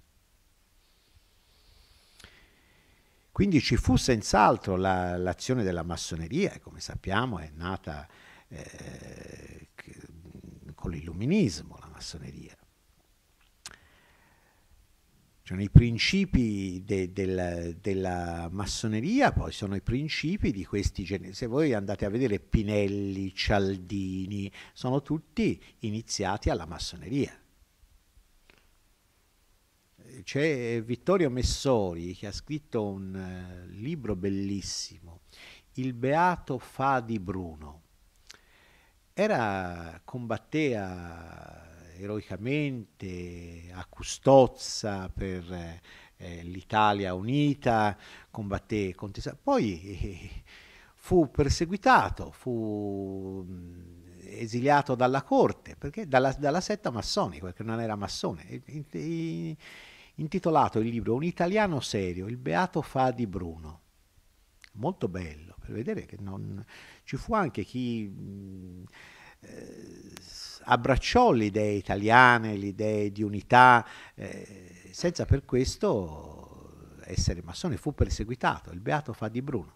Quindi ci fu senz'altro la, l'azione della massoneria, come sappiamo è nata eh, con l'illuminismo, la massoneria. Cioè, I principi de, della, della, massoneria poi sono i principi di questi generi. Se voi andate a vedere Pinelli, Cialdini, sono tutti iniziati alla massoneria. C'è Vittorio Messori che ha scritto un eh, libro bellissimo, Il Beato Fa di Bruno era, combattea eroicamente a Custozza per eh, l'Italia unita, combatté contesa, poi eh, fu perseguitato, fu mh, mm, esiliato dalla corte, perché dalla, dalla setta massonica, perché non era massone. Intitolato il libro Un italiano serio, il beato fa di Bruno. Molto bello, per vedere che non, ci fu anche chi mh, mm, eh, abbracciò le idee italiane, le idee di unità, eh, senza per questo essere massone, fu perseguitato, il beato fa di Bruno.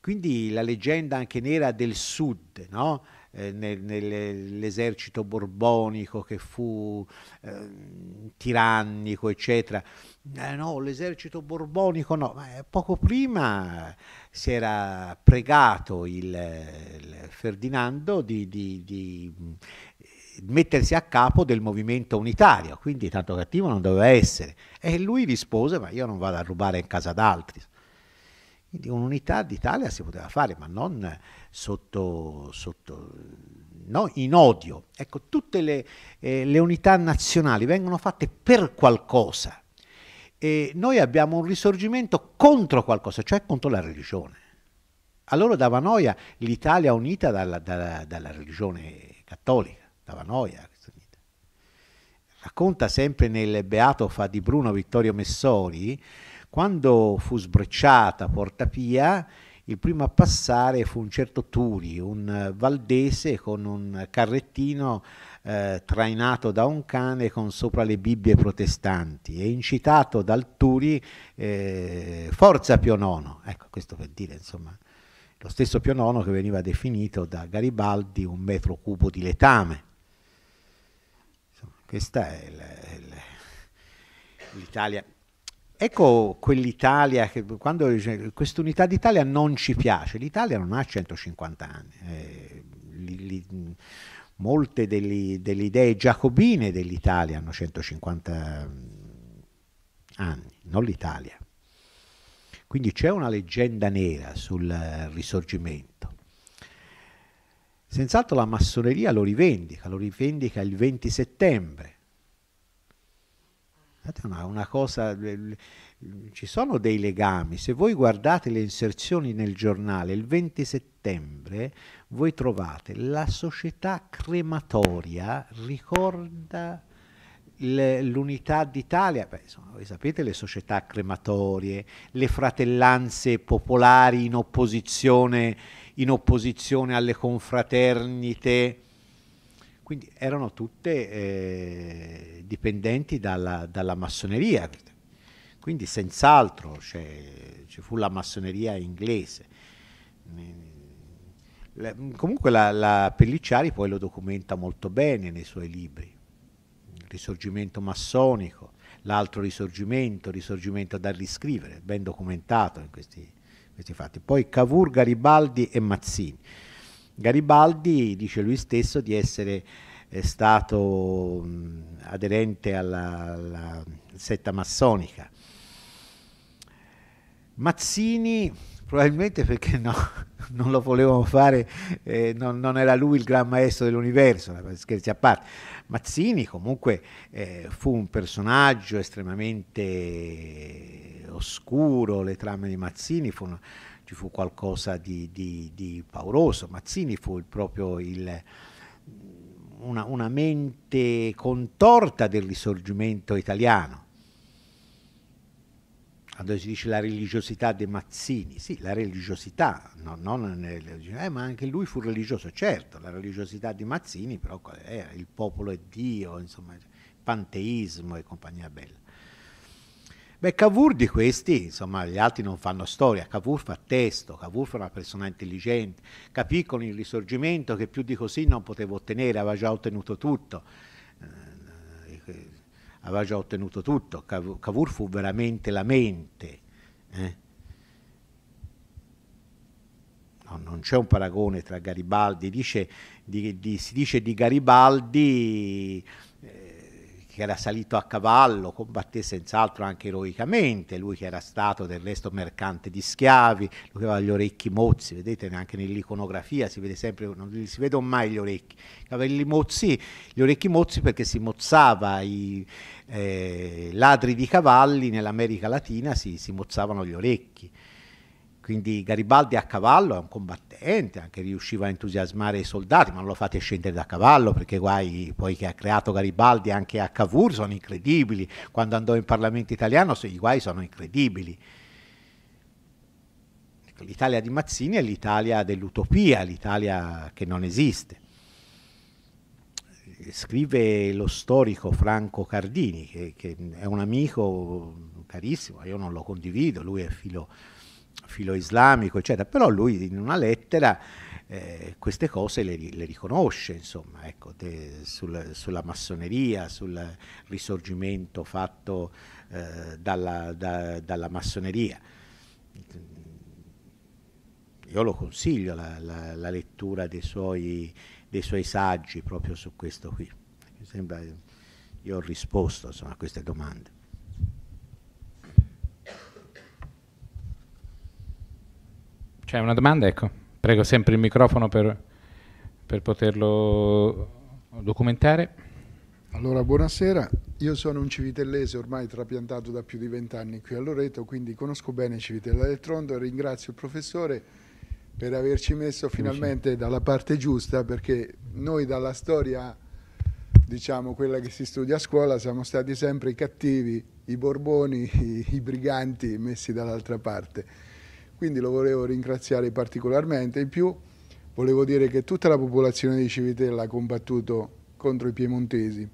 Quindi la leggenda anche nera del sud, no? eh, nel, nell'esercito borbonico che fu ehm, tirannico, eccetera. Eh, no, l'esercito borbonico no, ma eh, poco prima si era pregato il, il Ferdinando di, di, di mm, mettersi a capo del movimento unitario, quindi tanto cattivo non doveva essere. E lui rispose, ma io non vado a rubare in casa d'altri. Quindi un'unità d'Italia si poteva fare, ma non sotto, sotto no, in odio. Ecco, tutte le, eh, le unità nazionali vengono fatte per qualcosa, e noi abbiamo un risorgimento contro qualcosa, cioè contro la religione. Allora dava noia l'Italia unita dalla, dalla, dalla religione cattolica, dava noia. Racconta sempre nel Beato fa di Bruno Vittorio Messori, quando fu sbrecciata Porta Pia, il primo a passare fu un certo Turi, un valdese con un carrettino eh, trainato da un cane con sopra le Bibbie protestanti e incitato dal Turi eh, Forza Pio Nono. Ecco, questo per dire, insomma, lo stesso Pio Nono che veniva definito da Garibaldi un metro cubo di letame. Insomma, questa è l'Italia. Ecco quell'Italia che quando dice quest'unità d'Italia non ci piace, l'Italia non ha 150 anni, eh, li, li, molte degli, delle idee giacobine dell'Italia hanno 150 mm, anni, non l'Italia. Quindi c'è una leggenda nera sul risorgimento. Senz'altro la massoneria lo rivendica, lo rivendica il 20 settembre. Una, una cosa, eh, ci sono dei legami. Se voi guardate le inserzioni nel giornale il 20 settembre, voi trovate la società crematoria ricorda l'unità d'Italia, Beh, insomma, voi sapete le società crematorie, le fratellanze popolari in opposizione, in opposizione alle confraternite, quindi erano tutte eh, dipendenti dalla, dalla massoneria. Quindi senz'altro cioè, ci fu la massoneria inglese. Comunque la, la Pellicciari poi lo documenta molto bene nei suoi libri. Il risorgimento massonico, l'altro risorgimento, risorgimento da riscrivere, ben documentato in questi, questi fatti. Poi Cavour, Garibaldi e Mazzini. Garibaldi dice lui stesso di essere eh, stato aderente alla, alla setta massonica Mazzini, probabilmente perché no, non lo volevamo fare, eh, non, non, era lui il gran maestro dell'universo, scherzi a parte. Mazzini comunque eh, fu un personaggio estremamente oscuro, le trame di Mazzini furono, ci fu qualcosa di, di, di, pauroso, Mazzini fu il proprio il, una, una mente contorta del risorgimento italiano quando si dice la religiosità dei Mazzini, sì, la religiosità, no, non eh, ma anche lui fu religioso, certo, la religiosità di Mazzini, però era il popolo è Dio, insomma, panteismo e compagnia bella. Beh, Cavour di questi, insomma, gli altri non fanno storia, Cavour fa testo, Cavour fa una persona intelligente, capì con il risorgimento che più di così non poteva ottenere, aveva già ottenuto tutto. Eh, aveva già ottenuto tutto, Cavour fu veramente la mente. Eh? No, non c'è un paragone tra Garibaldi, dice, di, di, si dice di Garibaldi che era salito a cavallo, combatté senz'altro anche eroicamente, lui che era stato del resto mercante di schiavi, lui che aveva gli orecchi mozzi, vedete anche nell'iconografia si vede sempre, non si vedono mai gli orecchi, aveva gli, mozzi, gli orecchi mozzi perché si mozzava, i eh, ladri di cavalli nell'America Latina si, si mozzavano gli orecchi. Quindi Garibaldi a cavallo è un combattente, anche riusciva a entusiasmare i soldati, ma non lo fate scendere da cavallo perché guai poi che ha creato Garibaldi anche a Cavour sono incredibili, quando andò in Parlamento italiano i guai sono incredibili. Ecco, L'Italia di Mazzini è l'Italia dell'utopia, l'Italia che non esiste. Scrive lo storico Franco Cardini, che, che è un amico carissimo, io non lo condivido, lui è filo filo islamico, eccetera, però lui in una lettera eh, queste cose le, le, riconosce, insomma, ecco, de, sul, sulla massoneria, sul risorgimento fatto eh, dalla, da, dalla, massoneria. Io lo consiglio la, la, la lettura dei suoi, dei suoi, saggi proprio su questo qui. Mi sembra, io ho risposto insomma, a queste domande. C'è una domanda? Ecco, prego sempre il microfono per, per poterlo documentare. Allora, buonasera. Io sono un civitellese ormai trapiantato da più di vent'anni qui a Loreto, quindi conosco bene Civitella del Trondo e ringrazio il professore per averci messo finalmente dalla parte giusta, perché noi dalla storia, diciamo quella che si studia a scuola, siamo stati sempre i cattivi, i borboni, i, i briganti messi dall'altra parte quindi lo volevo ringraziare particolarmente. In più volevo dire che tutta la popolazione di Civitella ha combattuto contro i piemontesi,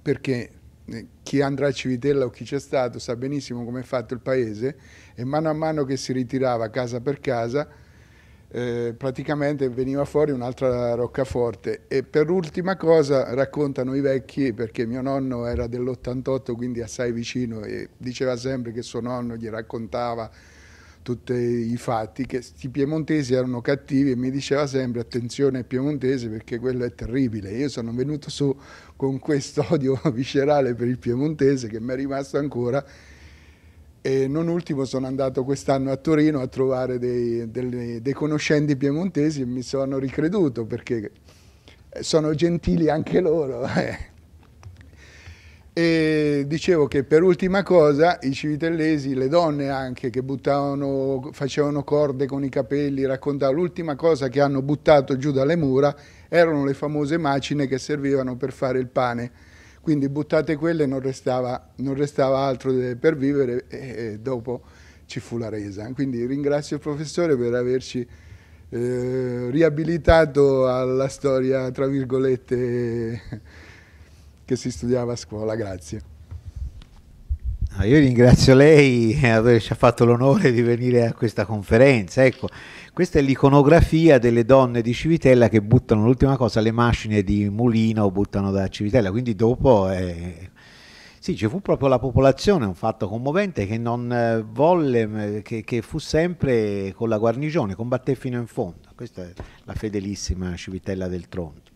perché eh, chi andrà a Civitella o chi c'è stato sa benissimo come è fatto il paese e mano a mano che si ritirava casa per casa eh, praticamente veniva fuori un'altra roccaforte e per ultima cosa raccontano i vecchi perché mio nonno era dell'88 quindi assai vicino e diceva sempre che suo nonno gli raccontava tutti i fatti, che i piemontesi erano cattivi e mi diceva sempre attenzione ai piemontesi perché quello è terribile. Io sono venuto su con questo odio viscerale per il piemontese che mi è rimasto ancora e non ultimo sono andato quest'anno a Torino a trovare dei, dei, dei conoscenti piemontesi e mi sono ricreduto perché sono gentili anche loro. Eh. E dicevo che per ultima cosa i civitellesi, le donne anche che buttavano, facevano corde con i capelli, raccontavano, l'ultima cosa che hanno buttato giù dalle mura erano le famose macine che servivano per fare il pane. Quindi buttate quelle non restava, non restava altro per vivere e dopo ci fu la resa. Quindi ringrazio il professore per averci eh, riabilitato alla storia, tra virgolette, che si studiava a scuola. Grazie. Ah, io ringrazio lei per eh, averci fatto l'onore di venire a questa conferenza. Ecco, questa è l'iconografia delle donne di Civitella che buttano l'ultima cosa, le macine di mulino buttano da Civitella, quindi dopo è... Eh, sì, ci fu proprio la popolazione, un fatto commovente che non eh, volle, mm, che, che fu sempre con la guarnigione, combatté fino in fondo. Questa è la fedelissima Civitella del Tronto.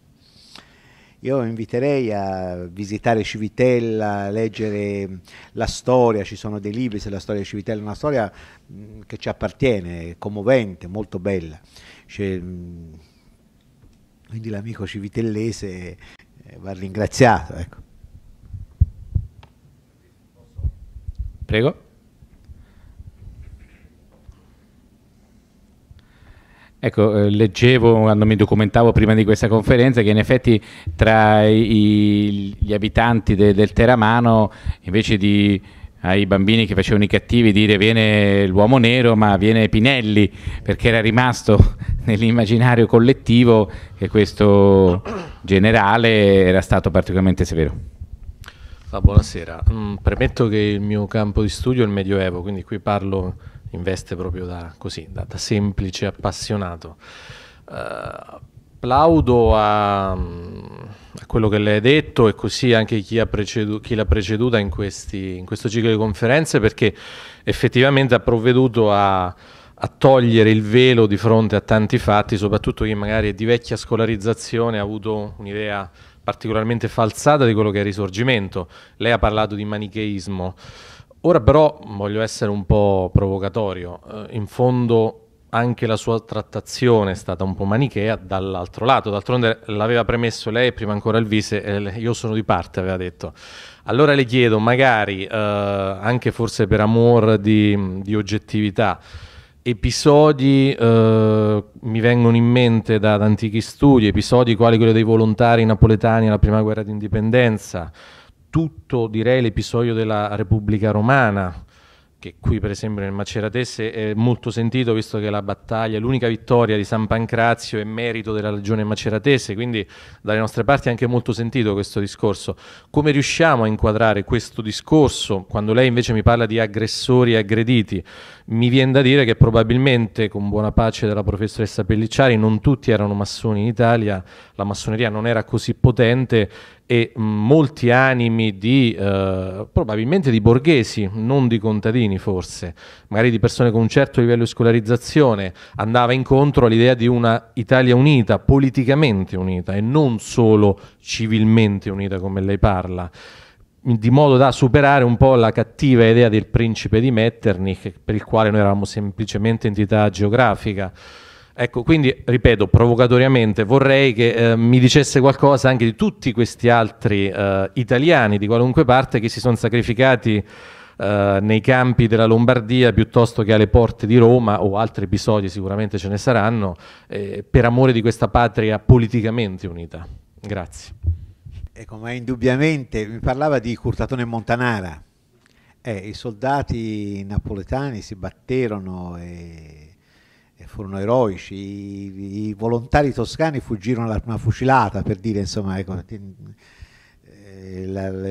Io inviterei a visitare Civitella, a leggere la storia, ci sono dei libri sulla storia di Civitella, una storia che ci appartiene, commovente, molto bella. Cioè, quindi l'amico civitellese eh, va ringraziato. Ecco. Prego. Ecco, eh, leggevo quando mi documentavo prima di questa conferenza che in effetti tra i, gli abitanti de, del Teramano invece di ai bambini che facevano i cattivi dire viene l'uomo nero ma viene Pinelli perché era rimasto nell'immaginario collettivo che questo generale era stato particolarmente severo. Ah, buonasera, mm, premetto che il mio campo di studio è il Medioevo, quindi qui parlo investe proprio da, così, da, da semplice appassionato. Uh, plaudo a, a, quello che lei ha detto e così anche chi, precedu chi l'ha preceduta in, questi, in, questo ciclo di conferenze perché effettivamente ha provveduto a, a, togliere il velo di fronte a tanti fatti, soprattutto chi magari è di vecchia scolarizzazione ha avuto un'idea particolarmente falsata di quello che è il risorgimento. Lei ha parlato di manicheismo. Ora però voglio essere un po' provocatorio, eh, in fondo anche la sua trattazione è stata un po' manichea dall'altro lato, d'altronde l'aveva premesso lei prima ancora il vice, eh, io sono di parte aveva detto. Allora le chiedo, magari eh, anche forse per amor di, di oggettività, episodi eh, mi vengono in mente da, da antichi studi, episodi quali quello dei volontari napoletani alla prima guerra d'indipendenza, tutto direi l'episodio della Repubblica Romana che qui per esempio nel Maceratese è molto sentito visto che la battaglia, l'unica vittoria di San Pancrazio è merito della regione maceratese, quindi dalle nostre parti è anche molto sentito questo discorso. Come riusciamo a inquadrare questo discorso quando lei invece mi parla di aggressori e aggrediti? mi viene da dire che probabilmente, con buona pace della professoressa Pellicciari, non tutti erano massoni in Italia, la massoneria non era così potente e molti animi di, eh, probabilmente di borghesi, non di contadini forse, magari di persone con un certo livello di scolarizzazione, andava incontro all'idea di una Italia unita, politicamente unita e non solo civilmente unita come lei parla di modo da superare un po' la cattiva idea del principe di Metternich, per il quale noi eravamo semplicemente entità geografica. Ecco, quindi ripeto provocatoriamente, vorrei che eh, mi dicesse qualcosa anche di tutti questi altri eh, italiani di qualunque parte che si sono sacrificati eh, nei campi della Lombardia piuttosto che alle porte di Roma o altri episodi sicuramente ce ne saranno, eh, per amore di questa patria politicamente unita. Grazie. Ecco, ma indubbiamente mi parlava di Curtatone Montanara. Eh, I soldati napoletani si batterono e, e furono eroici, I, i volontari toscani fuggirono alla prima fucilata, per dire, insomma, ecco, il, eh,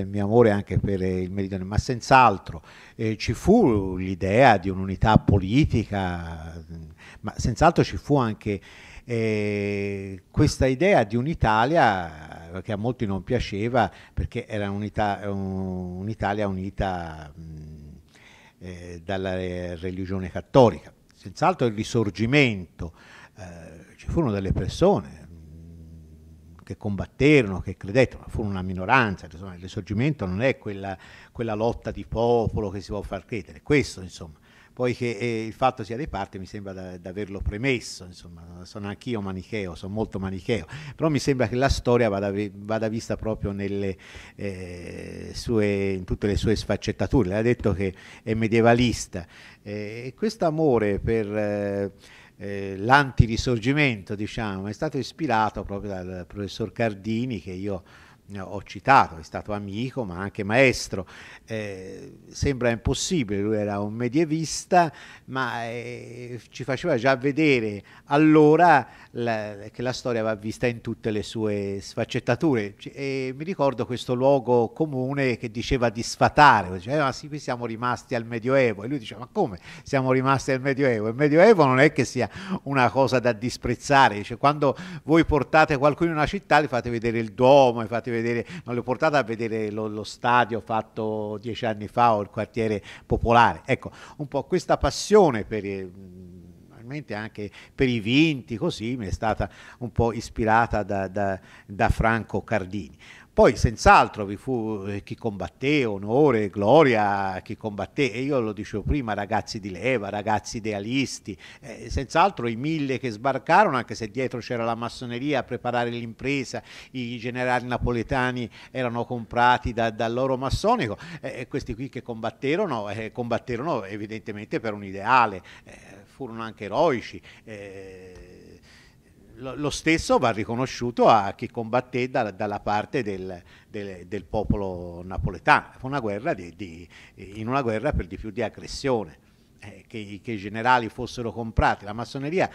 il, mio amore anche per il Meridione, ma senz'altro eh, ci fu l'idea di un'unità politica, ma senz'altro ci fu anche eh, questa idea di un'Italia che a molti non piaceva perché era un'Italia un, unita mh, eh, dalla religione cattolica. Senz'altro il risorgimento, eh, ci furono delle persone che combatterono, che credettero, ma furono una minoranza, insomma, il risorgimento non è quella, quella lotta di popolo che si può far credere, questo insomma. Poi che eh, il fatto sia di parte mi sembra di averlo premesso, insomma, sono anch'io manicheo, sono molto manicheo, però mi sembra che la storia vada, vada vista proprio nelle, eh, sue, in tutte le sue sfaccettature. Lei ha detto che è medievalista eh, e questo amore per eh, eh, l'antirisorgimento, diciamo, è stato ispirato proprio dal professor Cardini che io eh, ho citato, è stato amico ma anche maestro. Eh, sembra impossibile, lui era un medievista, ma eh, ci faceva già vedere allora la, che la storia va vista in tutte le sue sfaccettature. E mi ricordo questo luogo comune che diceva di sfatare, diceva eh, ma sì, qui siamo rimasti al Medioevo e lui diceva ma come siamo rimasti al Medioevo? Il Medioevo non è che sia una cosa da disprezzare, cioè, quando voi portate qualcuno in una città gli fate vedere il Duomo, gli fate vedere vedere, non l'ho portata a vedere lo, lo, stadio fatto dieci anni fa o il quartiere popolare. Ecco, un po' questa passione per... Eh, anche per i vinti, così mi è stata un po' ispirata da, da, da Franco Cardini. Poi senz'altro vi fu eh, chi combatté, onore, gloria, chi combatté, e io lo dicevo prima, ragazzi di leva, ragazzi idealisti, eh, senz'altro i mille che sbarcarono, anche se dietro c'era la massoneria a preparare l'impresa, i generali napoletani erano comprati da, dal loro massonico, eh, questi qui che combatterono, eh, combatterono evidentemente per un ideale, eh, furono anche eroici. Eh, lo stesso va riconosciuto a chi combatté da, dalla parte del, del, del, popolo napoletano, Fu una guerra di, di, in una guerra per di più di aggressione. Eh, che, che, i generali fossero comprati, la massoneria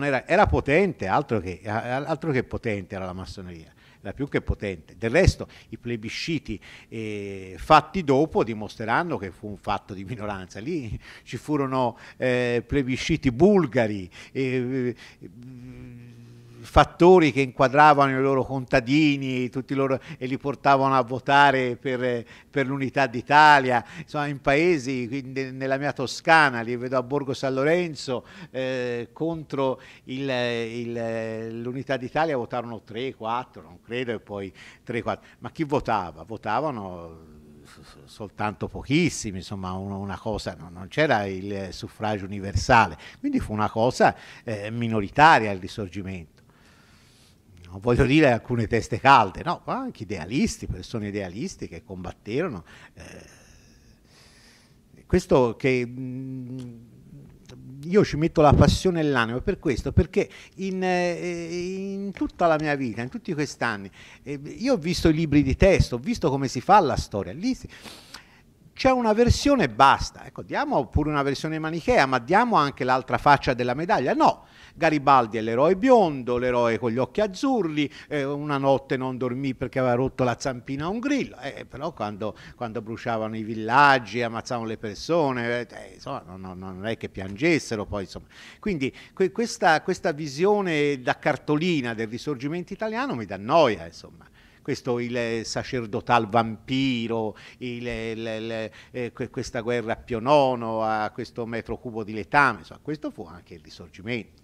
era, era, potente, altro che, altro che potente era la massoneria, era più che potente. Del resto i plebisciti eh, fatti dopo dimostreranno che fu un fatto di minoranza. Lì ci furono eh, plebisciti bulgari, eh, fattori che inquadravano i loro contadini loro, e li portavano a votare per, per l'unità d'Italia, insomma in paesi, nella mia Toscana, li vedo a Borgo San Lorenzo, eh, contro l'unità d'Italia votarono 3, 4, non credo, e poi 3, 4, ma chi votava? Votavano soltanto pochissimi, insomma una cosa, non c'era il suffragio universale, quindi fu una cosa eh, minoritaria il risorgimento non voglio dire alcune teste calde, no, qua anche idealisti, persone idealisti che combatterono. Eh, questo che mh, mm, io ci metto la passione e l'anima per questo, perché in, eh, in, tutta la mia vita, in tutti questi anni, eh, io ho visto i libri di testo, ho visto come si fa la storia. Lì si, c'è una versione e basta. Ecco, diamo pure una versione manichea, ma diamo anche l'altra faccia della medaglia. No, Garibaldi è l'eroe biondo, l'eroe con gli occhi azzurri, eh, una notte non dormì perché aveva rotto la zampina a un grillo, eh, però quando, quando, bruciavano i villaggi, ammazzavano le persone, eh, eh insomma, non, non, è che piangessero poi. Insomma. Quindi que questa, questa visione da cartolina del risorgimento italiano mi dà noia, insomma questo il sacerdotal vampiro, il, il, il, eh, questa guerra a Pio IX, a questo metro cubo di letame, insomma, questo fu anche il risorgimento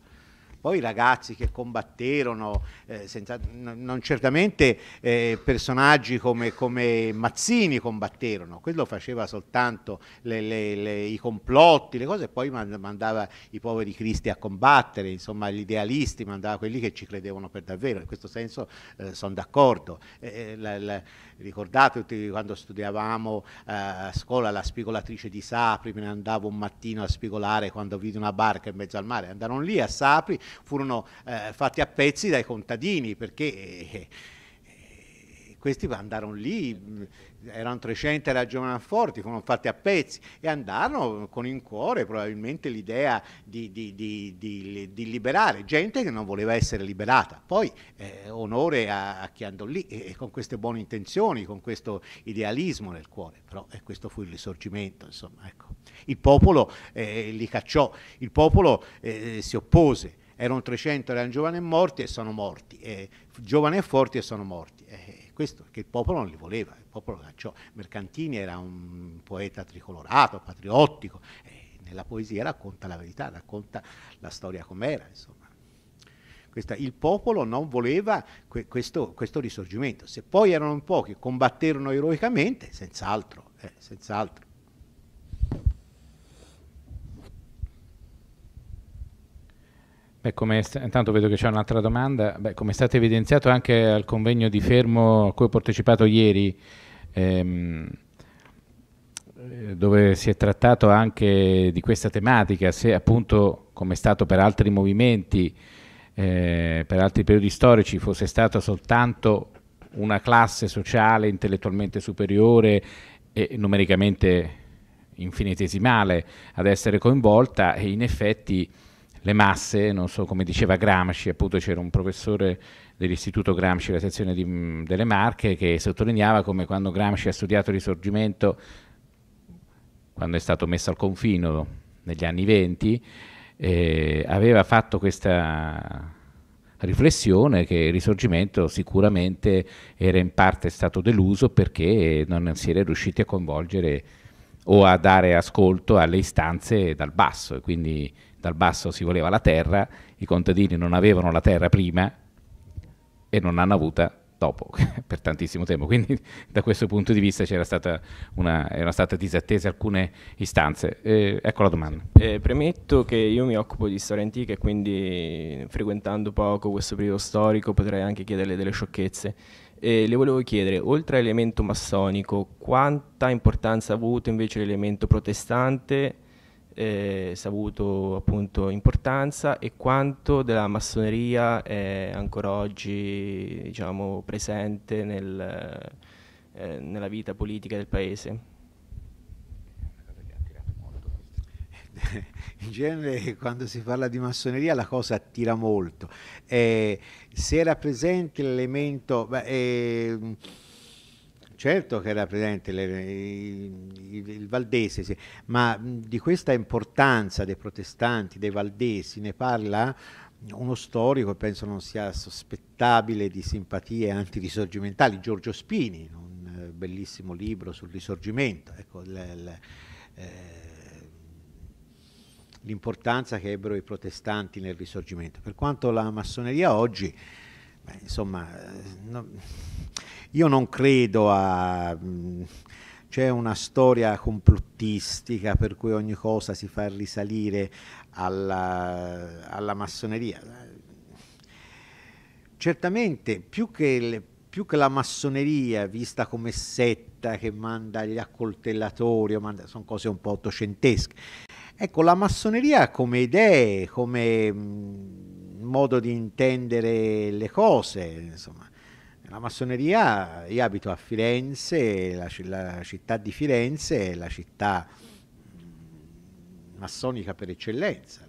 poi ragazzi che combatterono, eh, senza, non certamente eh, personaggi come, come, Mazzini combatterono, quello faceva soltanto le, le, le, i complotti, le cose, e poi mandava i poveri cristi a combattere, insomma gli idealisti, mandava quelli che ci credevano per davvero, in questo senso eh, sono d'accordo. Eh, eh, la, la, Ricordate quando studiavamo eh, a scuola la spigolatrice di Sapri, me ne andavo un mattino a spigolare quando vidi una barca in mezzo al mare, andarono lì a Sapri, furono eh, fatti a pezzi dai contadini perché eh, questi andarono lì erano 300 da forti, furono fatti a pezzi e andarono con in cuore probabilmente l'idea di, di, di, di, liberare gente che non voleva essere liberata. Poi eh, onore a, a, chi andò lì e, con queste buone intenzioni, con questo idealismo nel cuore, però eh, questo fu il risorgimento. Insomma, ecco. Il popolo eh, li cacciò, il popolo eh, si oppose, erano 300, erano giovani e morti e sono morti, eh, giovani e forti e sono morti eh, questo perché il popolo non li voleva, il popolo cacciò. Mercantini era un poeta tricolorato, patriottico, nella poesia racconta la verità, racconta la storia com'era, insomma. Questa, il popolo non voleva que questo, questo, risorgimento. Se poi erano un po' che combatterono eroicamente, senz'altro, eh, senz'altro. Beh, come intanto vedo che c'è un'altra domanda. Beh, come è stato evidenziato anche al convegno di Fermo a cui ho partecipato ieri, ehm, eh, dove si è trattato anche di questa tematica, se appunto, come è stato per altri movimenti, eh, per altri periodi storici, fosse stata soltanto una classe sociale intellettualmente superiore e numericamente infinitesimale ad essere coinvolta e in effetti le masse, non so, come diceva Gramsci, appunto c'era un professore dell'istituto Gramsci, la sezione di, delle Marche, che sottolineava come quando Gramsci ha studiato il risorgimento, quando è stato messo al confino negli anni venti, eh, aveva fatto questa riflessione che il risorgimento sicuramente era in parte stato deluso perché non si era riusciti a coinvolgere o a dare ascolto alle istanze dal basso e quindi dal basso si voleva la terra, i contadini non avevano la terra prima e non l'hanno avuta dopo, per tantissimo tempo. Quindi da questo punto di vista c'era stata una, erano state disattese alcune istanze. Eh, ecco la domanda. Eh, premetto che io mi occupo di storia antica e quindi frequentando poco questo periodo storico potrei anche chiederle delle sciocchezze. Eh, le volevo chiedere, oltre all'elemento massonico, quanta importanza ha avuto invece l'elemento protestante? eh, saputo appunto importanza e quanto della massoneria è ancora oggi diciamo, presente nel, eh, nella vita politica del paese. in genere quando si parla di massoneria la cosa attira molto. Eh, se era presente l'elemento, eh, Certo che era presente le, il, il, Valdese, sì. ma di questa importanza dei protestanti, dei Valdesi, ne parla uno storico, penso non sia sospettabile di simpatie antirisorgimentali, Giorgio Spini, un eh, bellissimo libro sul risorgimento. Ecco, eh, l'importanza che ebbero i protestanti nel risorgimento. Per quanto la massoneria oggi, beh, insomma, eh, no, io non credo a... c'è una storia complottistica per cui ogni cosa si fa risalire alla, alla massoneria. Certamente più che, il, più che, la massoneria vista come setta che manda gli accoltellatori, manda, sono cose un po' ottocentesche. Ecco, la massoneria come idee, come modo di intendere le cose, insomma, la massoneria, io abito a Firenze, la, la città di Firenze è la città mm, massonica per eccellenza.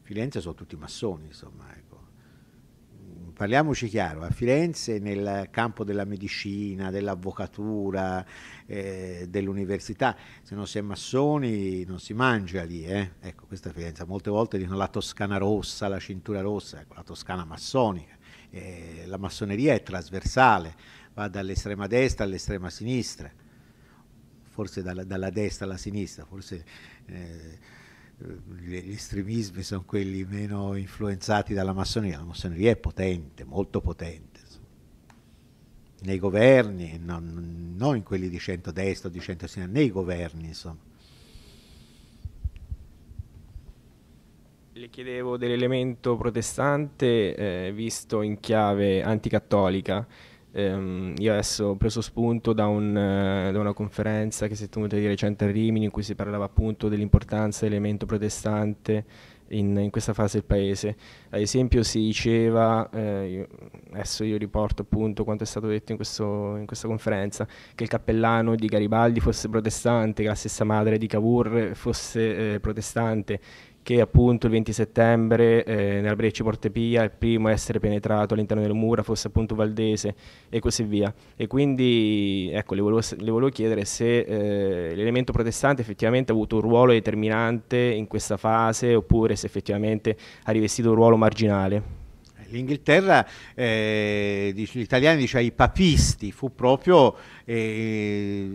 Firenze sono tutti massoni, insomma. Ecco. Mm, parliamoci chiaro, a Firenze nel campo della medicina, dell'avvocatura, eh, dell'università, se non si è massoni non si mangia lì. Eh. Ecco, questa è Firenze. Molte volte dicono la Toscana rossa, la cintura rossa, ecco, la Toscana massonica eh, la massoneria è trasversale, va dall'estrema destra all'estrema sinistra, forse dalla, dalla destra alla sinistra, forse eh, gli estremismi sono quelli meno influenzati dalla massoneria, la massoneria è potente, molto potente nei governi, non, non in quelli di centro-destra o di centro-sinistra, nei governi insomma. Le chiedevo dell'elemento protestante eh, visto in chiave anticattolica. Um, io adesso ho preso spunto da, un, eh, da, una conferenza che si è tenuta di recente a Rimini in cui si parlava appunto dell'importanza dell'elemento protestante in, in, questa fase del paese. Ad esempio si diceva, eh, io, adesso io riporto appunto quanto è stato detto in, questo, in, questa conferenza, che il cappellano di Garibaldi fosse protestante, che la stessa madre di Cavour fosse eh, protestante, che appunto il 20 settembre eh, nella Breccia Portepia il primo a essere penetrato all'interno delle mura fosse appunto Valdese e così via. E quindi ecco, le volevo, le volevo chiedere se eh, l'elemento protestante effettivamente ha avuto un ruolo determinante in questa fase oppure se effettivamente ha rivestito un ruolo marginale. L'Inghilterra, eh, gli italiani dice i papisti, fu proprio eh,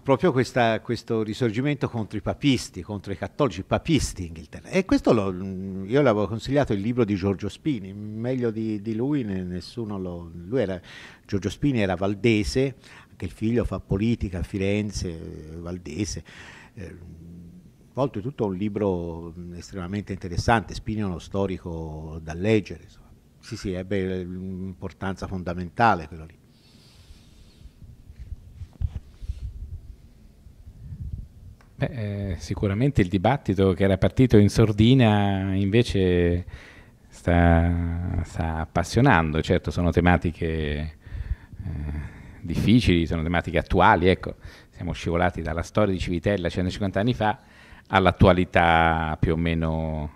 proprio questa, questo risorgimento contro i papisti, contro i cattolici papisti in Inghilterra. E questo lo, mm, io l'avevo consigliato il libro di Giorgio Spini, meglio di, di lui nessuno lo... Lui era, Giorgio Spini era valdese, anche il figlio fa politica a Firenze, eh, valdese. Eh, oltretutto un libro mm, estremamente interessante, Spini è uno storico da leggere. Insomma. Sì, sì, ebbe eh, un'importanza fondamentale quello lì. Beh, eh, sicuramente il dibattito che era partito in sordina invece sta, sta appassionando, certo sono tematiche eh, difficili, sono tematiche attuali, ecco, siamo scivolati dalla storia di Civitella 150 anni fa all'attualità più o meno,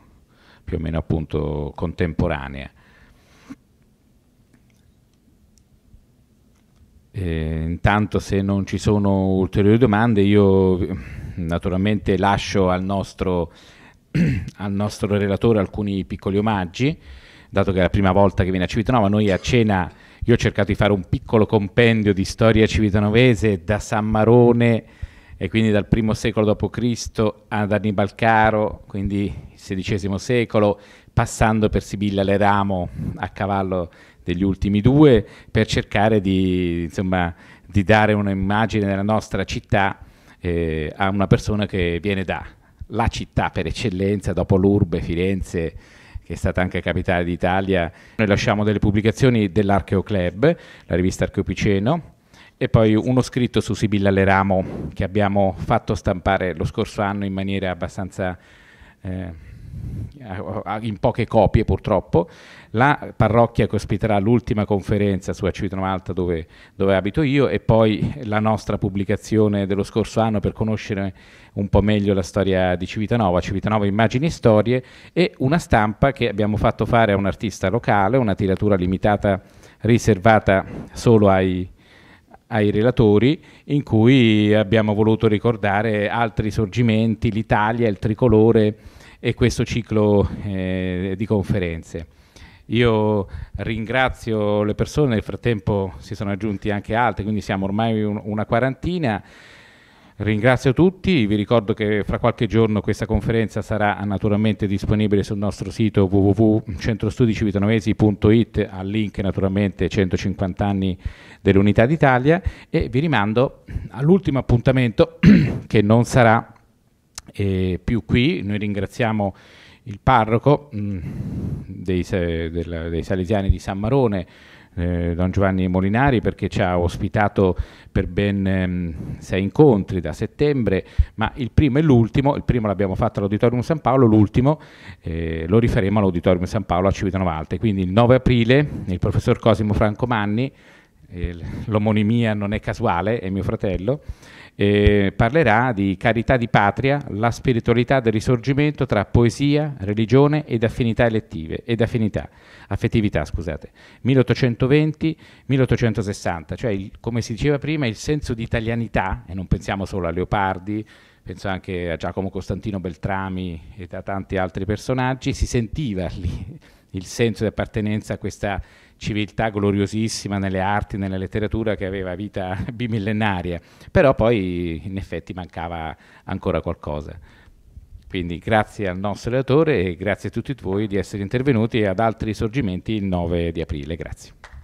più o meno appunto contemporanea. E eh, intanto se non ci sono ulteriori domande io Naturalmente lascio al nostro, al nostro relatore alcuni piccoli omaggi, dato che è la prima volta che viene a Civitanova. Noi a cena, io ho cercato di fare un piccolo compendio di storia civitanovese da San Marone e quindi dal primo secolo d.C. ad Annibal Caro, quindi XVI secolo, passando per Sibilla Leramo a cavallo degli ultimi due, per cercare di, insomma, di dare un'immagine della nostra città eh, a una persona che viene da la città per eccellenza, dopo l'Urbe, Firenze, che è stata anche capitale d'Italia. Noi lasciamo delle pubblicazioni dell'Archeo Club, la rivista Archeo Piceno, e poi uno scritto su Sibilla Leramo che abbiamo fatto stampare lo scorso anno in maniera abbastanza... Eh, eh, in poche copie purtroppo, la parrocchia che ospiterà l'ultima conferenza su Acitno Alta dove, dove, abito io e poi la nostra pubblicazione dello scorso anno per conoscere un po' meglio la storia di Civitanova, Civitanova immagini e storie e una stampa che abbiamo fatto fare a un artista locale, una tiratura limitata riservata solo ai, ai relatori in cui abbiamo voluto ricordare altri sorgimenti, l'Italia, il tricolore, e questo ciclo eh, di conferenze. Io ringrazio le persone, nel frattempo si sono aggiunti anche altri, quindi siamo ormai un, una quarantina. Ringrazio tutti, vi ricordo che fra qualche giorno questa conferenza sarà naturalmente disponibile sul nostro sito www.centrostudicivitanovesi.it al link naturalmente 150 anni dell'Unità d'Italia e vi rimando all'ultimo appuntamento che non sarà e più qui. Noi ringraziamo il parroco mh, mm, dei, del, dei Salesiani di San Marone, eh, Don Giovanni Molinari perché ci ha ospitato per ben ehm, sei incontri da settembre, ma il primo e l'ultimo, il primo l'abbiamo fatto all'Auditorium San Paolo, l'ultimo eh, lo rifaremo all'Auditorium San Paolo a Civitanova quindi il 9 aprile il professor Cosimo Franco Manni, eh, l'omonimia non è casuale, è mio fratello, eh, parlerà di Carità di Patria, la spiritualità del risorgimento tra poesia, religione ed affinità elettive, ed affinità, affettività, scusate, 1820-1860, cioè il, come si diceva prima il senso di italianità, e non pensiamo solo a Leopardi, penso anche a Giacomo Costantino Beltrami e a tanti altri personaggi, si sentiva lì il senso di appartenenza a questa civiltà gloriosissima nelle arti, nella letteratura che aveva vita bimillenaria, però poi in effetti mancava ancora qualcosa. Quindi grazie al nostro relatore e grazie a tutti voi di essere intervenuti ad altri sorgimenti il 9 di aprile. Grazie.